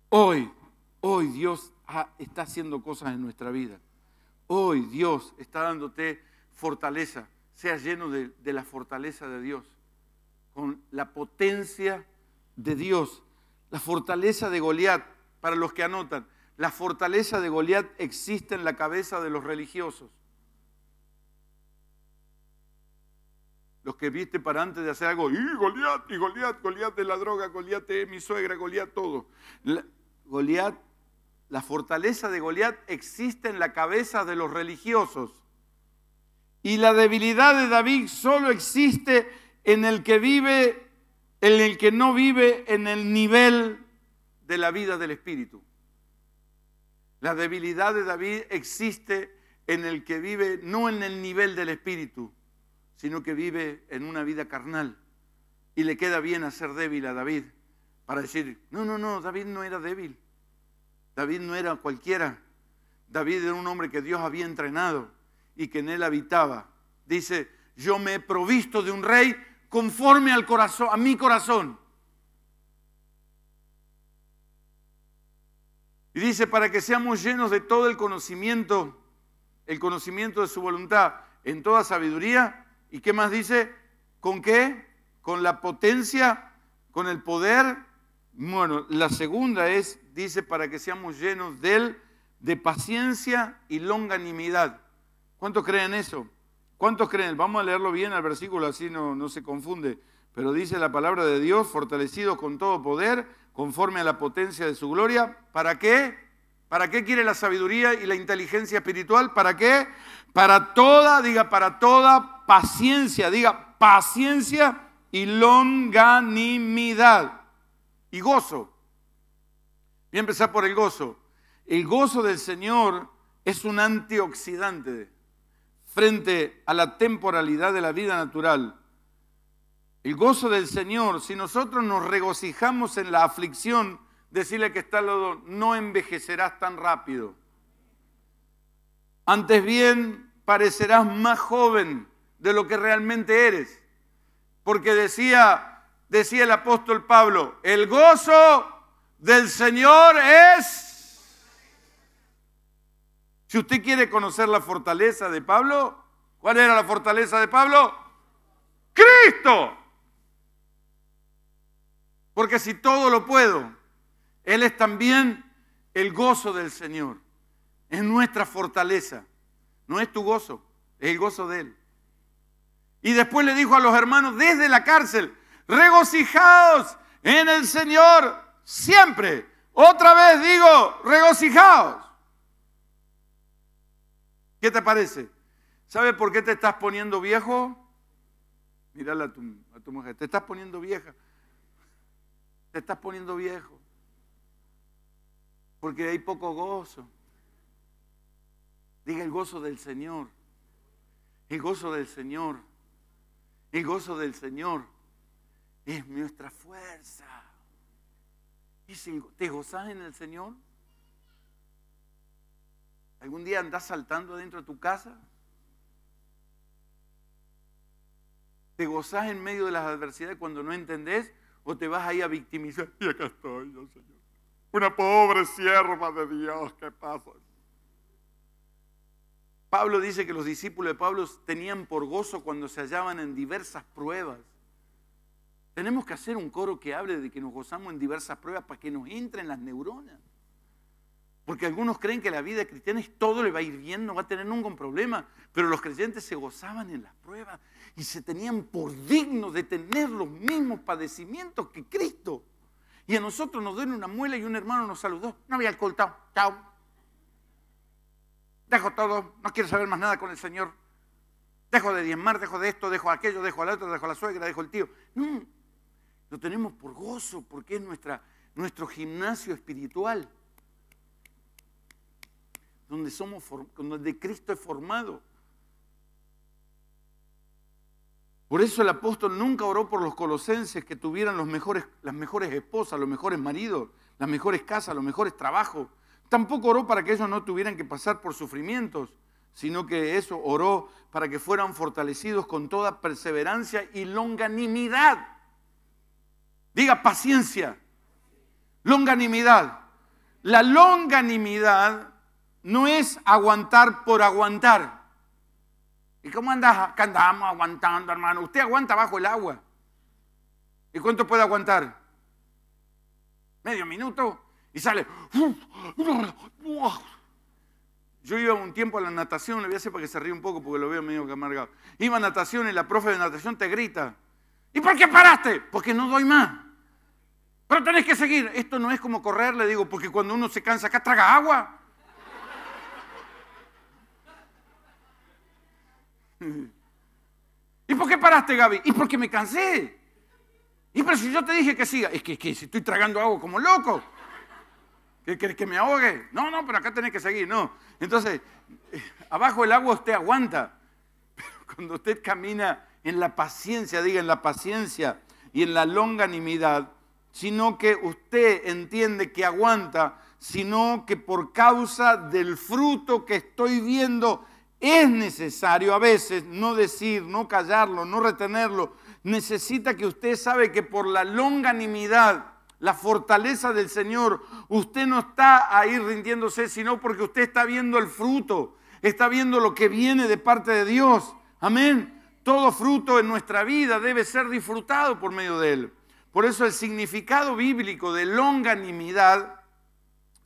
hoy, hoy Dios Ah, está haciendo cosas en nuestra vida. Hoy Dios está dándote fortaleza. Sea lleno de, la fortaleza de Dios, con la potencia de Dios, la fortaleza de Goliat, para los que anotan, la fortaleza de Goliat existe en la cabeza de los religiosos. los que viste para antes de hacer algo, y Goliat, y Goliat, Goliat de la droga, Goliat es mi suegra, Goliat todo. Goliat la fortaleza de Goliat existe en la cabeza de los religiosos. Y la debilidad de David solo existe en el que vive, en el que no vive en el nivel de la vida del Espíritu. La debilidad de David existe en el que vive no en el nivel del Espíritu, sino que vive en una vida carnal. Y le queda bien hacer débil a David para decir, no, no, no, David no era débil. David no era cualquiera. David era un hombre que Dios había entrenado y que en él habitaba. Dice, yo me he provisto de un rey conforme al corazón, a mi corazón. Y dice, para que seamos llenos de todo el conocimiento, el conocimiento de su voluntad, en toda sabiduría. ¿Y qué más dice? ¿Con qué? Con la potencia, con el poder bueno, la segunda es, dice, para que seamos llenos de él, de paciencia y longanimidad. ¿Cuántos creen eso? ¿Cuántos creen? Vamos a leerlo bien al versículo, así no, no se confunde. Pero dice la palabra de Dios, fortalecido con todo poder, conforme a la potencia de su gloria. ¿Para qué? ¿Para qué quiere la sabiduría y la inteligencia espiritual? ¿Para qué? Para toda, diga, para toda paciencia, diga, paciencia y longanimidad y gozo. Voy a empezar por el gozo. El gozo del Señor es un antioxidante frente a la temporalidad de la vida natural. El gozo del Señor, si nosotros nos regocijamos en la aflicción, decirle que está al no envejecerás tan rápido. Antes bien, parecerás más joven de lo que realmente eres. Porque decía decía el apóstol Pablo, el gozo del Señor es... Si usted quiere conocer la fortaleza de Pablo, ¿cuál era la fortaleza de Pablo? Cristo. Porque si todo lo puedo, Él es también el gozo del Señor. Es nuestra fortaleza. No es tu gozo, es el gozo de Él. Y después le dijo a los hermanos desde la cárcel, regocijaos en el Señor siempre. Otra vez digo, regocijaos. ¿Qué te parece? ¿Sabes por qué te estás poniendo viejo? Mírala tu, a tu mujer, te estás poniendo vieja. Te estás poniendo viejo. Porque hay poco gozo. Diga el gozo del Señor. El gozo del Señor. El gozo del Señor es nuestra fuerza. ¿Y si ¿Te gozas en el Señor? ¿Algún día andás saltando dentro de tu casa? ¿Te gozas en medio de las adversidades cuando no entendés? ¿O te vas ahí a victimizar? Y acá estoy yo, oh, Señor. Una pobre sierva de Dios, ¿qué pasa? Pablo dice que los discípulos de Pablo tenían por gozo cuando se hallaban en diversas pruebas. Tenemos que hacer un coro que hable de que nos gozamos en diversas pruebas para que nos entren las neuronas. Porque algunos creen que la vida cristiana es todo le va a ir bien, no va a tener ningún problema. Pero los creyentes se gozaban en las pruebas y se tenían por dignos de tener los mismos padecimientos que Cristo. Y a nosotros nos duele una muela y un hermano nos saludó. No había alcohol, chao, Dejo todo, no quiero saber más nada con el Señor. Dejo de diezmar, dejo de esto, dejo aquello, dejo al otro, dejo a la suegra, dejo el tío. No, lo tenemos por gozo, porque es nuestra, nuestro gimnasio espiritual, donde, somos, donde Cristo es formado. Por eso el apóstol nunca oró por los colosenses que tuvieran los mejores, las mejores esposas, los mejores maridos, las mejores casas, los mejores trabajos. Tampoco oró para que ellos no tuvieran que pasar por sufrimientos, sino que eso oró para que fueran fortalecidos con toda perseverancia y longanimidad. Diga paciencia, longanimidad. La longanimidad no es aguantar por aguantar. ¿Y cómo andas? Que andamos aguantando, hermano? Usted aguanta bajo el agua. ¿Y cuánto puede aguantar? Medio minuto y sale. Yo iba un tiempo a la natación, le voy a hacer para que se ríe un poco porque lo veo medio que amargado. Iba a natación y la profe de natación te grita. ¿Y por qué paraste? Porque no doy más. Pero tenés que seguir. Esto no es como correr, le digo, porque cuando uno se cansa acá traga agua. ¿Y por qué paraste, Gaby? Y porque me cansé. Y pero si yo te dije que siga, es que, si estoy tragando agua como loco, ¿Quieres que me ahogue? No, no, pero acá tenés que seguir, no. Entonces, eh, abajo el agua usted aguanta, pero cuando usted camina en la paciencia, diga en la paciencia y en la longanimidad, sino que usted entiende que aguanta, sino que por causa del fruto que estoy viendo es necesario a veces no decir, no callarlo, no retenerlo. Necesita que usted sabe que por la longanimidad, la fortaleza del Señor, usted no está ahí rindiéndose, sino porque usted está viendo el fruto, está viendo lo que viene de parte de Dios. Amén. Todo fruto en nuestra vida debe ser disfrutado por medio de Él. Por eso el significado bíblico de longanimidad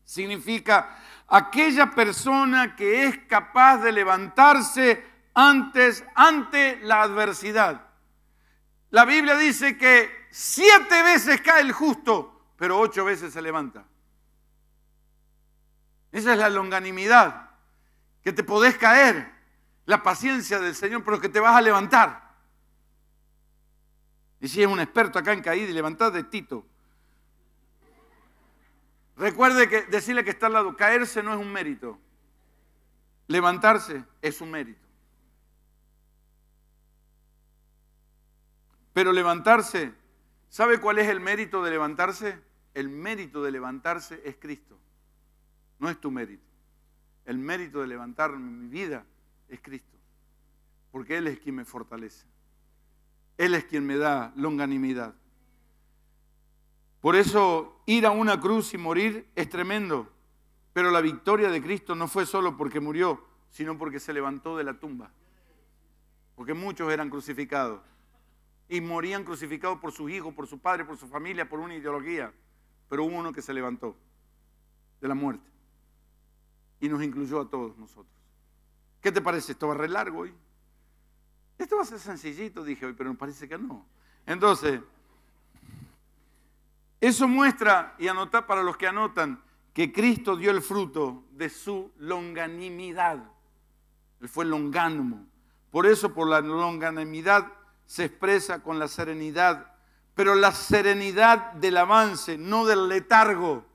significa aquella persona que es capaz de levantarse antes ante la adversidad. La Biblia dice que siete veces cae el justo, pero ocho veces se levanta. Esa es la longanimidad, que te podés caer, la paciencia del Señor, lo que te vas a levantar. Y si es un experto acá en caída y levantar de Tito. Recuerde que decirle que está al lado, caerse no es un mérito. Levantarse es un mérito. Pero levantarse, ¿sabe cuál es el mérito de levantarse? El mérito de levantarse es Cristo. No es tu mérito. El mérito de levantar mi vida es Cristo, porque Él es quien me fortalece. Él es quien me da longanimidad. Por eso ir a una cruz y morir es tremendo, pero la victoria de Cristo no fue solo porque murió, sino porque se levantó de la tumba. Porque muchos eran crucificados y morían crucificados por sus hijos, por su padre, por su familia, por una ideología, pero hubo uno que se levantó de la muerte y nos incluyó a todos nosotros. ¿Qué te parece? Esto va a re largo hoy. Esto va a ser sencillito, dije hoy, pero me parece que no. Entonces, eso muestra, y anotar para los que anotan, que Cristo dio el fruto de su longanimidad. Él fue longánimo. Por eso, por la longanimidad se expresa con la serenidad, pero la serenidad del avance, no del letargo.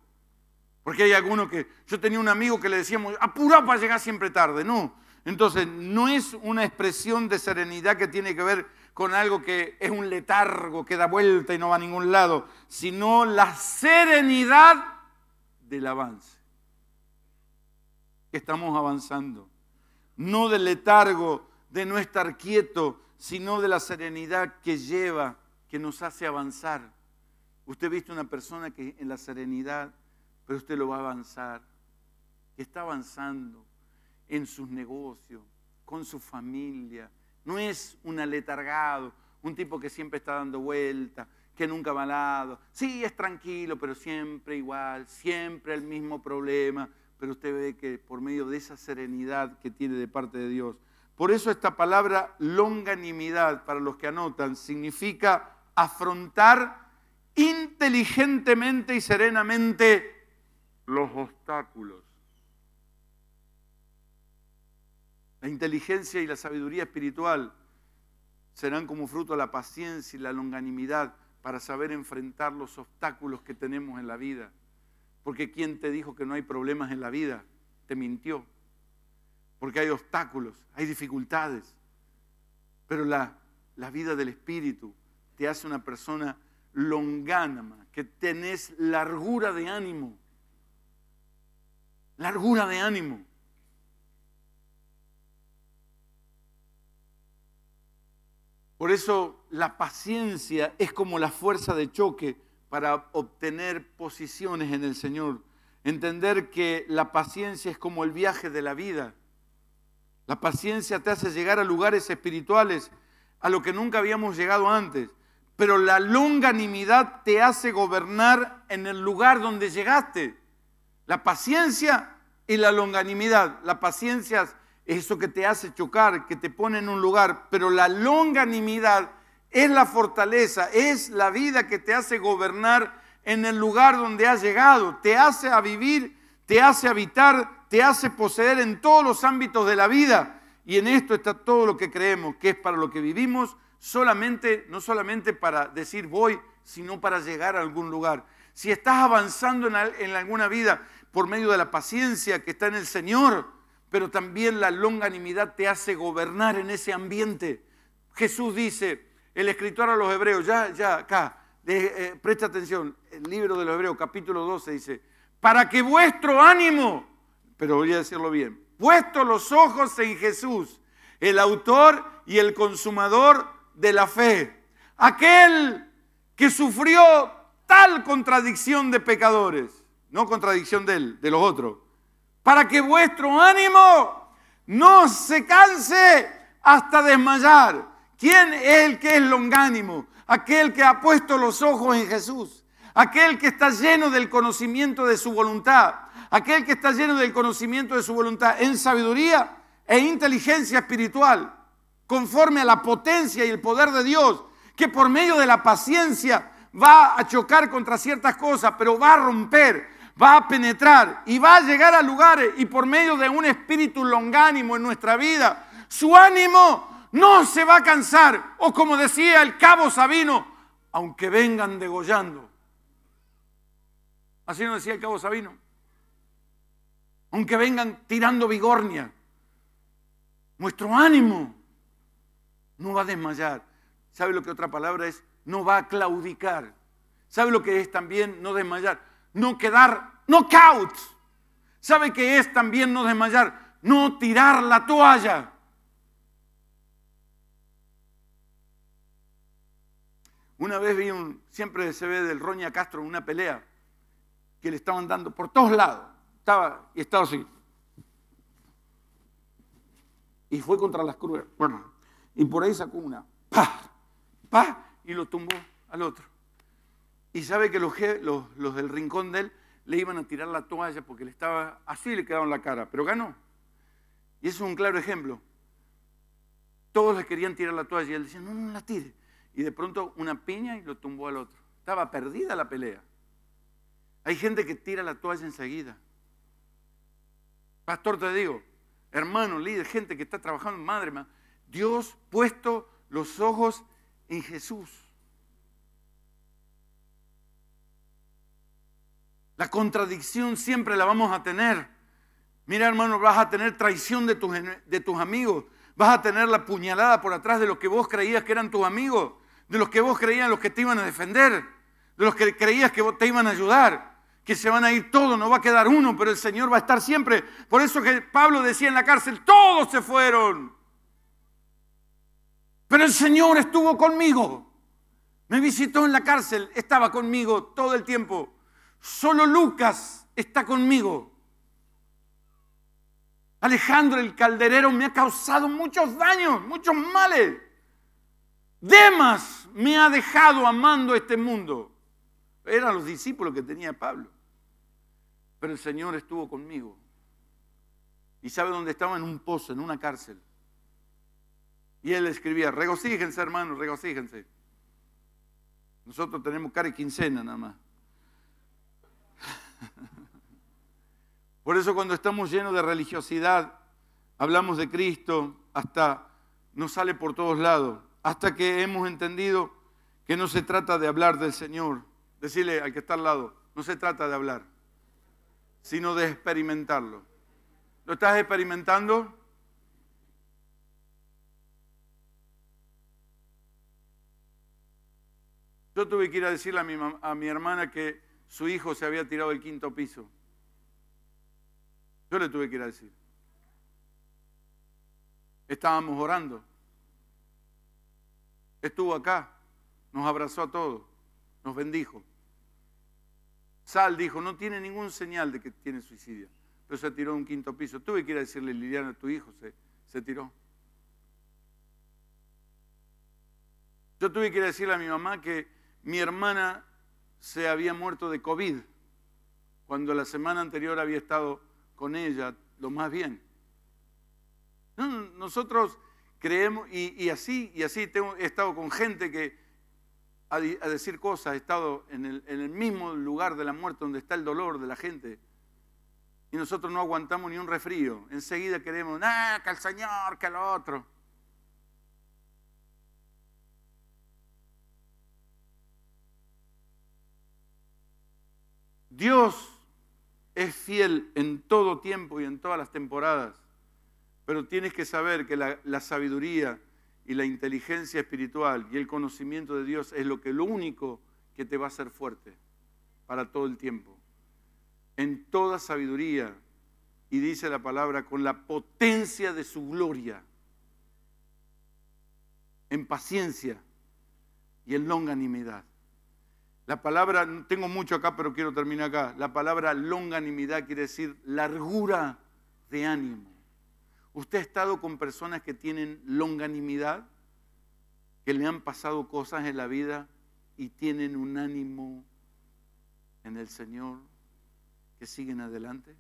Porque hay algunos que, yo tenía un amigo que le decíamos, apurá para llegar siempre tarde. No, entonces, no es una expresión de serenidad que tiene que ver con algo que es un letargo, que da vuelta y no va a ningún lado, sino la serenidad del avance. Estamos avanzando. No del letargo, de no estar quieto, sino de la serenidad que lleva, que nos hace avanzar. Usted ha viste una persona que en la serenidad, pero usted lo va a avanzar, que está avanzando, en sus negocios, con su familia. No es un aletargado, un tipo que siempre está dando vueltas, que nunca va al lado. Sí, es tranquilo, pero siempre igual, siempre el mismo problema. Pero usted ve que por medio de esa serenidad que tiene de parte de Dios. Por eso esta palabra longanimidad, para los que anotan, significa afrontar inteligentemente y serenamente los obstáculos. La inteligencia y la sabiduría espiritual serán como fruto de la paciencia y la longanimidad para saber enfrentar los obstáculos que tenemos en la vida. Porque quien te dijo que no hay problemas en la vida, te mintió. Porque hay obstáculos, hay dificultades. Pero la, la vida del Espíritu te hace una persona longánima, que tenés largura de ánimo. Largura de ánimo. Por eso la paciencia es como la fuerza de choque para obtener posiciones en el Señor. Entender que la paciencia es como el viaje de la vida. La paciencia te hace llegar a lugares espirituales a lo que nunca habíamos llegado antes. Pero la longanimidad te hace gobernar en el lugar donde llegaste. La paciencia y la longanimidad. La paciencia eso que te hace chocar, que te pone en un lugar, pero la longanimidad es la fortaleza, es la vida que te hace gobernar en el lugar donde has llegado, te hace a vivir, te hace habitar, te hace poseer en todos los ámbitos de la vida. Y en esto está todo lo que creemos, que es para lo que vivimos, solamente, no solamente para decir voy, sino para llegar a algún lugar. Si estás avanzando en, alguna vida por medio de la paciencia que está en el Señor, pero también la longanimidad te hace gobernar en ese ambiente. Jesús dice, el escritor a los hebreos, ya, ya, acá, eh, presta atención, el libro de los hebreos, capítulo 12, dice, para que vuestro ánimo, pero voy a decirlo bien, puesto los ojos en Jesús, el autor y el consumador de la fe, aquel que sufrió tal contradicción de pecadores, no contradicción de él, de los otros, para que vuestro ánimo no se canse hasta desmayar. ¿Quién es el que es longánimo? Aquel que ha puesto los ojos en Jesús, aquel que está lleno del conocimiento de su voluntad, aquel que está lleno del conocimiento de su voluntad en sabiduría e inteligencia espiritual, conforme a la potencia y el poder de Dios, que por medio de la paciencia va a chocar contra ciertas cosas, pero va a romper, va a penetrar y va a llegar a lugares y por medio de un espíritu longánimo en nuestra vida, su ánimo no se va a cansar. O como decía el cabo Sabino, aunque vengan degollando. Así nos decía el cabo Sabino. Aunque vengan tirando vigornia, nuestro ánimo no va a desmayar. ¿Sabe lo que otra palabra es? No va a claudicar. ¿Sabe lo que es también no desmayar? no quedar knockout. ¿Sabe qué es también no desmayar? No tirar la toalla. Una vez vi un, siempre se ve del Roña Castro en una pelea que le estaban dando por todos lados. Estaba y estaba así. Y fue contra las crudas Bueno, y por ahí sacó una. ¡Pah! ¡Pah! Y lo tumbó al otro y sabe que los, los, del rincón de él le iban a tirar la toalla porque le estaba así le quedaron la cara, pero ganó. Y eso es un claro ejemplo. Todos le querían tirar la toalla y él decía, no, no, la tire. Y de pronto una piña y lo tumbó al otro. Estaba perdida la pelea. Hay gente que tira la toalla enseguida. Pastor, te digo, hermano, líder, gente que está trabajando, madre, madre Dios puesto los ojos en Jesús. La contradicción siempre la vamos a tener. Mira, hermano, vas a tener traición de tus, de tus amigos. Vas a tener la puñalada por atrás de los que vos creías que eran tus amigos, de los que vos creías los que te iban a defender, de los que creías que te iban a ayudar, que se van a ir todos, no va a quedar uno, pero el Señor va a estar siempre. Por eso que Pablo decía en la cárcel, todos se fueron. Pero el Señor estuvo conmigo. Me visitó en la cárcel, estaba conmigo todo el tiempo. Solo Lucas está conmigo. Alejandro el calderero me ha causado muchos daños, muchos males. Demas me ha dejado amando este mundo. Eran los discípulos que tenía Pablo. Pero el Señor estuvo conmigo. ¿Y sabe dónde estaba? En un pozo, en una cárcel. Y él escribía, regocíjense hermanos, regocíjense. Nosotros tenemos cara y quincena nada más. Por eso cuando estamos llenos de religiosidad, hablamos de Cristo hasta nos sale por todos lados, hasta que hemos entendido que no se trata de hablar del Señor. Decirle al que está al lado, no se trata de hablar, sino de experimentarlo. ¿Lo estás experimentando? Yo tuve que ir a decirle a mi, a mi hermana que su hijo se había tirado del quinto piso. Yo le tuve que ir a decir. Estábamos orando. Estuvo acá, nos abrazó a todos, nos bendijo. Sal dijo, no tiene ningún señal de que tiene suicidio, pero se tiró un quinto piso. Tuve que ir a decirle, Liliana, tu hijo se, se tiró. Yo tuve que ir a decirle a mi mamá que mi hermana se había muerto de COVID, cuando la semana anterior había estado con ella lo más bien. Nosotros creemos, y, así, y así he estado con gente que a, decir cosas, he estado en el, en el mismo lugar de la muerte donde está el dolor de la gente, y nosotros no aguantamos ni un refrío. Enseguida queremos, ah, que el Señor, que el otro. Dios es fiel en todo tiempo y en todas las temporadas, pero tienes que saber que la, sabiduría y la inteligencia espiritual y el conocimiento de Dios es lo que lo único que te va a hacer fuerte para todo el tiempo. En toda sabiduría, y dice la palabra, con la potencia de su gloria, en paciencia y en longanimidad. La palabra, tengo mucho acá, pero quiero terminar acá. La palabra longanimidad quiere decir largura de ánimo. ¿Usted ha estado con personas que tienen longanimidad? Que le han pasado cosas en la vida y tienen un ánimo en el Señor que siguen adelante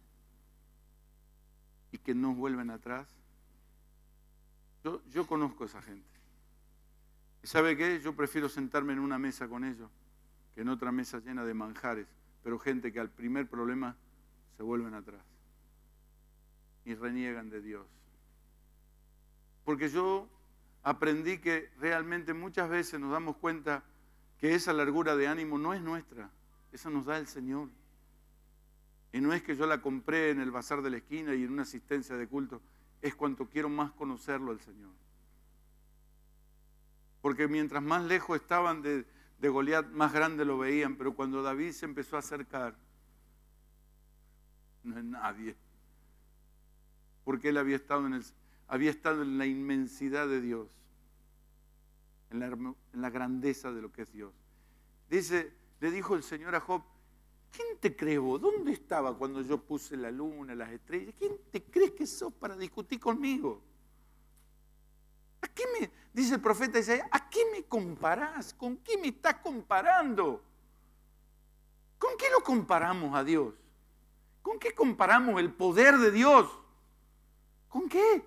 y que no vuelven atrás. Yo, conozco a esa gente. ¿Y sabe qué? Yo prefiero sentarme en una mesa con ellos en otra mesa llena de manjares, pero gente que al primer problema se vuelven atrás y reniegan de Dios. Porque yo aprendí que realmente muchas veces nos damos cuenta que esa largura de ánimo no es nuestra, esa nos da el Señor. Y no es que yo la compré en el bazar de la esquina y en una asistencia de culto, es cuanto quiero más conocerlo al Señor. Porque mientras más lejos estaban de, de Goliat más grande lo veían, pero cuando David se empezó a acercar, no es nadie. Porque él había estado en, el, había estado en la inmensidad de Dios, en la, grandeza de lo que es Dios. Dice, le dijo el Señor a Job, ¿quién te crees ¿Dónde estaba cuando yo puse la luna, las estrellas? ¿Quién te crees que sos para discutir conmigo? ¿A qué me, dice el profeta Isaías, ¿a qué me comparás? ¿Con qué me estás comparando? ¿Con qué lo comparamos a Dios? ¿Con qué comparamos el poder de Dios? ¿Con qué?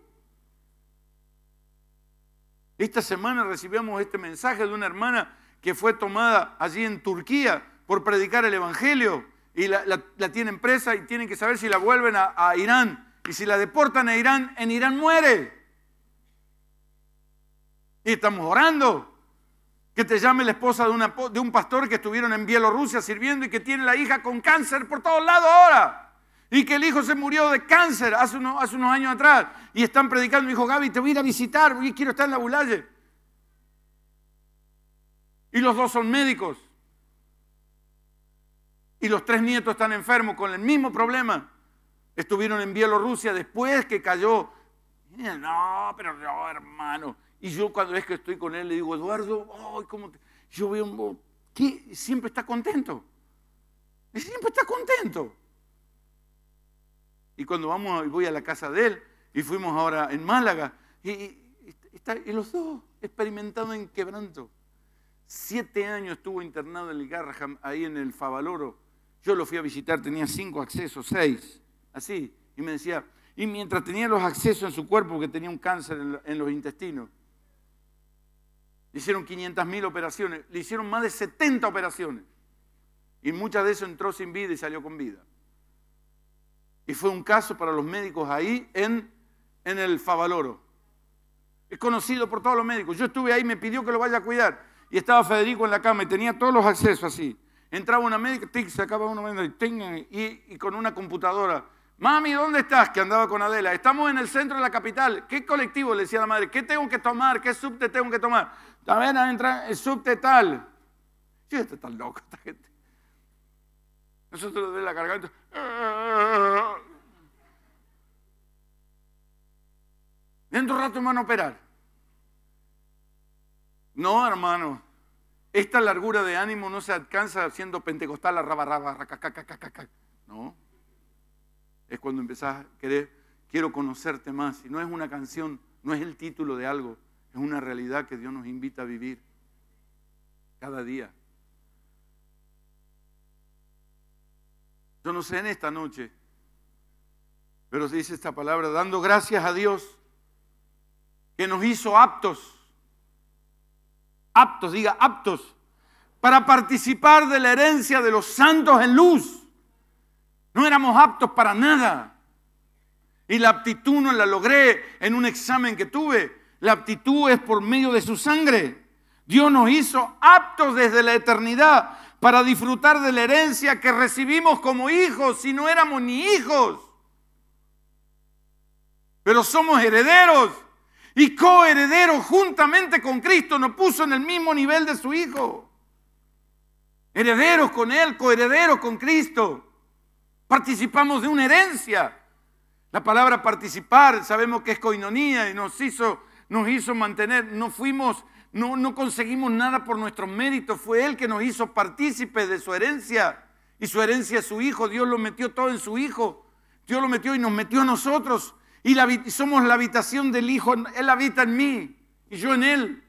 Esta semana recibimos este mensaje de una hermana que fue tomada allí en Turquía por predicar el Evangelio y la, tienen presa y tienen que saber si la vuelven a Irán. Y si la deportan a Irán, en Irán muere. Y estamos orando. Que te llame la esposa de, un pastor que estuvieron en Bielorrusia sirviendo y que tiene la hija con cáncer por todos lados ahora y que el hijo se murió de cáncer hace unos, años atrás y están predicando. Me dijo, Gaby, te voy a ir a visitar, y quiero estar en la Bulalle. Y los dos son médicos. Y los tres nietos están enfermos con el mismo problema. Estuvieron en Bielorrusia después que cayó. No, pero yo hermano. Y yo cuando es que estoy con él le digo, Eduardo, ¿cómo yo veo, que siempre está contento. siempre está contento. Y cuando vamos, voy a la casa de él, y fuimos ahora en Málaga, y, está, y los dos experimentando en quebranto. Siete años estuvo internado en el Garraham, ahí en el Favaloro. Yo lo fui a visitar, tenía cinco accesos, seis, así. Y me decía, y mientras tenía los accesos en su cuerpo, porque tenía un cáncer en los intestinos, le hicieron 500.000 operaciones, le hicieron más de 70 operaciones. Y muchas de eso entró sin vida y salió con vida. Y fue un caso para los médicos ahí en, en el Favaloro. Es conocido por todos los médicos. Yo estuve ahí, me pidió que lo vaya a cuidar. Y estaba Federico en la cama y tenía todos los accesos así. Entraba una médica, tic, sacaba uno, y, y con una computadora. Mami, ¿dónde estás? Que andaba con Adela. Estamos en el centro de la capital. ¿Qué colectivo? Le decía la madre. ¿Qué tengo que tomar? ¿Qué subte tengo que tomar? a ver, a entrar el subte tal. Sí, este tan loco, esta gente. Nosotros de la garganta. Dentro de un rato me van a operar. No, hermano. Esta largura de ánimo no se alcanza siendo pentecostal, arraba, raba, No. Es cuando empezás a querer, quiero conocerte más. Y no es una canción, no es el título de algo es una realidad que Dios nos invita a vivir cada día. Yo no sé en esta noche, pero se dice esta palabra, dando gracias a Dios que nos hizo aptos, aptos, diga aptos, para participar de la herencia de los santos en luz. No éramos aptos para nada. Y la aptitud no la logré en un examen que tuve. La aptitud es por medio de su sangre. Dios nos hizo aptos desde la eternidad para disfrutar de la herencia que recibimos como hijos si no éramos ni hijos. Pero somos herederos y coherederos juntamente con Cristo. Nos puso en el mismo nivel de su Hijo. Herederos con Él, coherederos con Cristo. Participamos de una herencia. La palabra participar sabemos que es coinonía y nos hizo nos hizo mantener, no fuimos, no, no conseguimos nada por nuestros méritos, fue Él que nos hizo partícipes de su herencia. Y su herencia es su Hijo, Dios lo metió todo en su Hijo. Dios lo metió y nos metió a nosotros. Y somos la habitación del Hijo, Él habita en mí y yo en Él,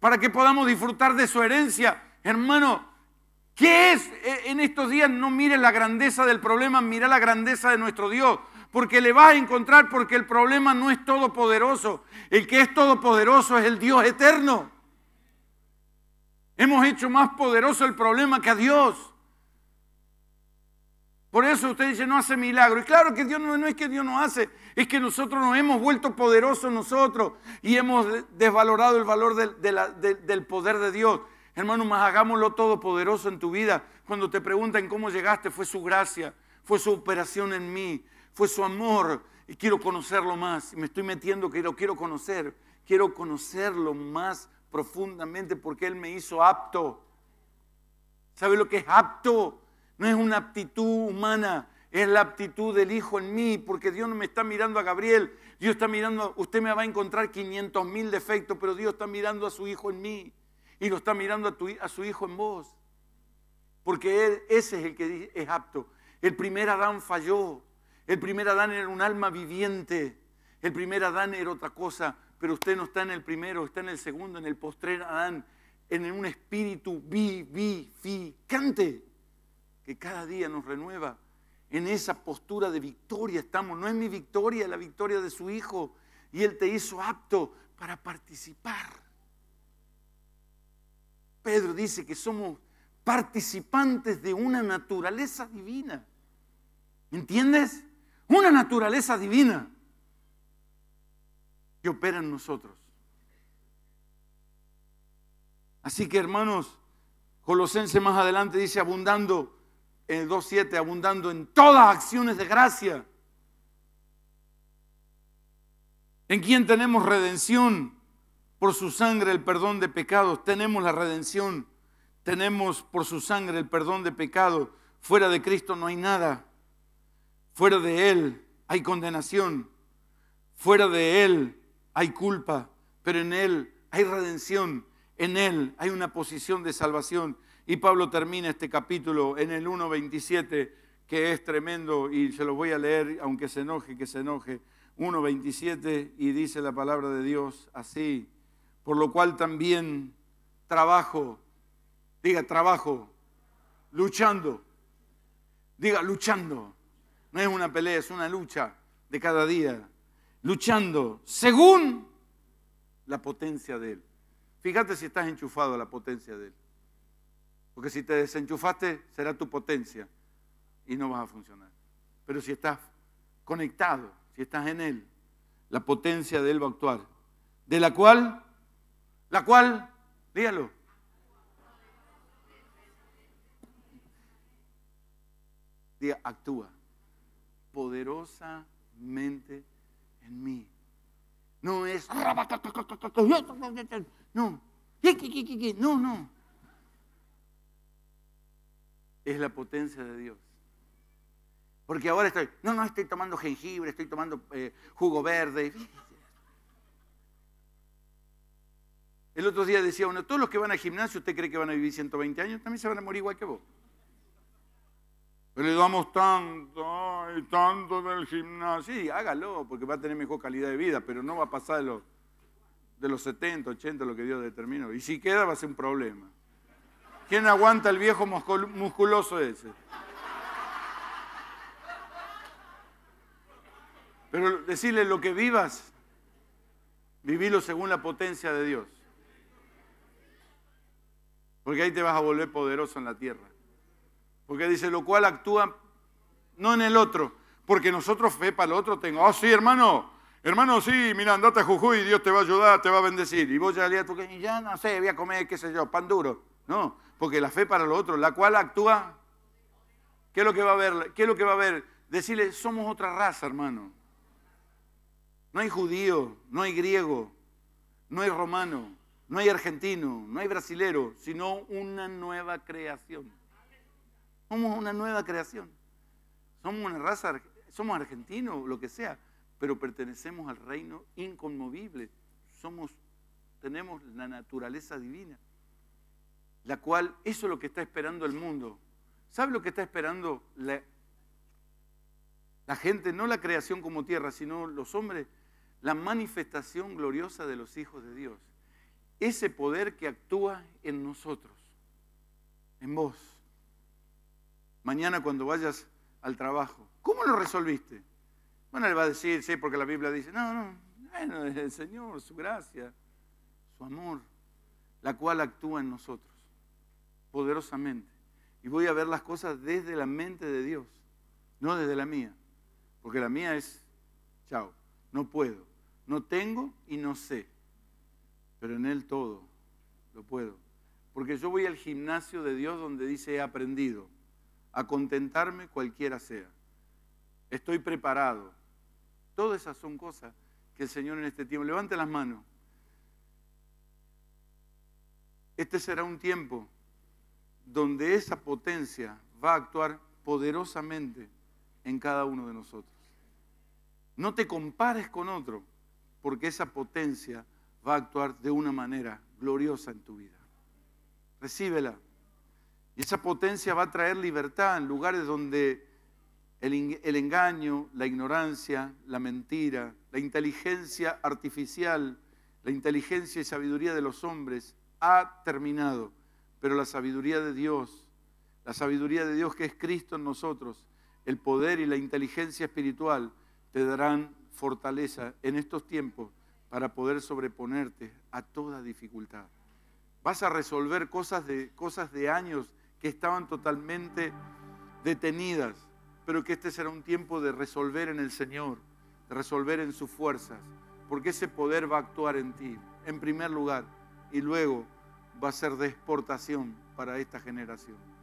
para que podamos disfrutar de su herencia. Hermano, ¿qué es? E-, en estos días no mire la grandeza del problema, mira la grandeza de nuestro Dios porque le vas a encontrar, porque el problema no es todopoderoso. El que es todopoderoso es el Dios eterno. Hemos hecho más poderoso el problema que a Dios. Por eso usted dice, no hace milagro. Y claro que Dios no, es que Dios no hace, es que nosotros nos hemos vuelto poderosos nosotros y hemos desvalorado el valor del poder de Dios. Hermano, más hagámoslo todopoderoso en tu vida. Cuando te preguntan cómo llegaste, fue su gracia, fue su operación en mí, fue su amor y quiero conocerlo más. me estoy metiendo que lo quiero conocer. Quiero conocerlo más profundamente porque Él me hizo apto. ¿Sabe lo que es apto? No es una aptitud humana, es la aptitud del Hijo en mí, porque Dios no me está mirando a Gabriel, Dios está mirando, usted me va a encontrar 500 mil defectos, pero Dios está mirando a su Hijo en mí y lo está mirando a, a su Hijo en vos, porque él, ese es el que es apto. El primer Adán falló, el primer Adán era un alma viviente. El primer Adán era otra cosa, pero usted no está en el primero, está en el segundo, en el postrer Adán, en un espíritu vivificante que cada día nos renueva. En esa postura de victoria estamos. No es mi victoria, es la victoria de su Hijo. Y Él te hizo apto para participar. Pedro dice que somos participantes de una naturaleza divina. ¿Entiendes? una naturaleza divina que opera en nosotros. Así que hermanos, Colosense más adelante dice abundando en 2.7, abundando en todas acciones de gracia, en quien tenemos redención por su sangre, el perdón de pecados, tenemos la redención, tenemos por su sangre el perdón de pecados, fuera de Cristo no hay nada. Fuera de Él hay condenación. Fuera de Él hay culpa. Pero en Él hay redención. En Él hay una posición de salvación. Y Pablo termina este capítulo en el 1.27, que es tremendo, y se lo voy a leer, aunque se enoje, que se enoje. 1.27 y dice la palabra de Dios así, por lo cual también trabajo, diga trabajo, luchando, diga luchando, no es una pelea, es una lucha de cada día, luchando según la potencia de Él. Fíjate si estás enchufado a la potencia de Él. Porque si te desenchufaste, será tu potencia y no vas a funcionar. Pero si estás conectado, si estás en Él, la potencia de Él va a actuar. De la cual, la cual, dígalo. actúa poderosamente en mí. No es... No, no, no. Es la potencia de Dios. Porque ahora estoy, no, no, estoy tomando jengibre, estoy tomando eh, jugo verde. El otro día decía uno, todos los que van al gimnasio, usted cree que van a vivir 120 años, también se van a morir igual que vos. Pero le damos tanto, y tanto el gimnasio. Sí, hágalo, porque va a tener mejor calidad de vida, pero no va a pasar de los, de los 70, 80, lo que Dios determinó. Y si queda, va a ser un problema. ¿Quién aguanta el viejo musculoso ese? Pero decirle lo que vivas, vivilo según la potencia de Dios. Porque ahí te vas a volver poderoso en la tierra. Porque dice, lo cual actúa no en el otro, porque nosotros fe para el otro tengo. Oh, sí, hermano, hermano, sí, mira, andate a Jujuy, Dios te va a ayudar, te va a bendecir. Y vos ya le tu y ya no sé, voy a comer, qué sé yo, pan duro. No, porque la fe para lo otro, la cual actúa, ¿qué es lo que va a ver? ¿Qué es lo que va a ver? Decirle, somos otra raza, hermano. No hay judío, no hay griego, no hay romano, no hay argentino, no hay brasilero, sino una nueva creación. Somos una nueva creación. Somos una raza, somos argentinos, lo que sea, pero pertenecemos al reino inconmovible. Somos, tenemos la naturaleza divina, la cual, eso es lo que está esperando el mundo. ¿Sabe lo que está esperando la, la gente? No la creación como tierra, sino los hombres. La manifestación gloriosa de los hijos de Dios. Ese poder que actúa en nosotros, en vos mañana cuando vayas al trabajo. ¿Cómo lo resolviste? Bueno, le va a decir, sí, porque la Biblia dice, no, no, bueno, es el Señor, su gracia, su amor, la cual actúa en nosotros poderosamente. Y voy a ver las cosas desde la mente de Dios, no desde la mía, porque la mía es, chao, no puedo, no tengo y no sé, pero en Él todo lo puedo. Porque yo voy al gimnasio de Dios donde dice he aprendido a contentarme cualquiera sea. Estoy preparado. Todas esas son cosas que el Señor en este tiempo, levante las manos. Este será un tiempo donde esa potencia va a actuar poderosamente en cada uno de nosotros. No te compares con otro, porque esa potencia va a actuar de una manera gloriosa en tu vida. Recíbela. Y esa potencia va a traer libertad en lugares donde el, engaño, la ignorancia, la mentira, la inteligencia artificial, la inteligencia y sabiduría de los hombres ha terminado. Pero la sabiduría de Dios, la sabiduría de Dios que es Cristo en nosotros, el poder y la inteligencia espiritual te darán fortaleza en estos tiempos para poder sobreponerte a toda dificultad. Vas a resolver cosas de, cosas de años que estaban totalmente detenidas, pero que este será un tiempo de resolver en el Señor, de resolver en sus fuerzas, porque ese poder va a actuar en ti, en primer lugar, y luego va a ser de exportación para esta generación.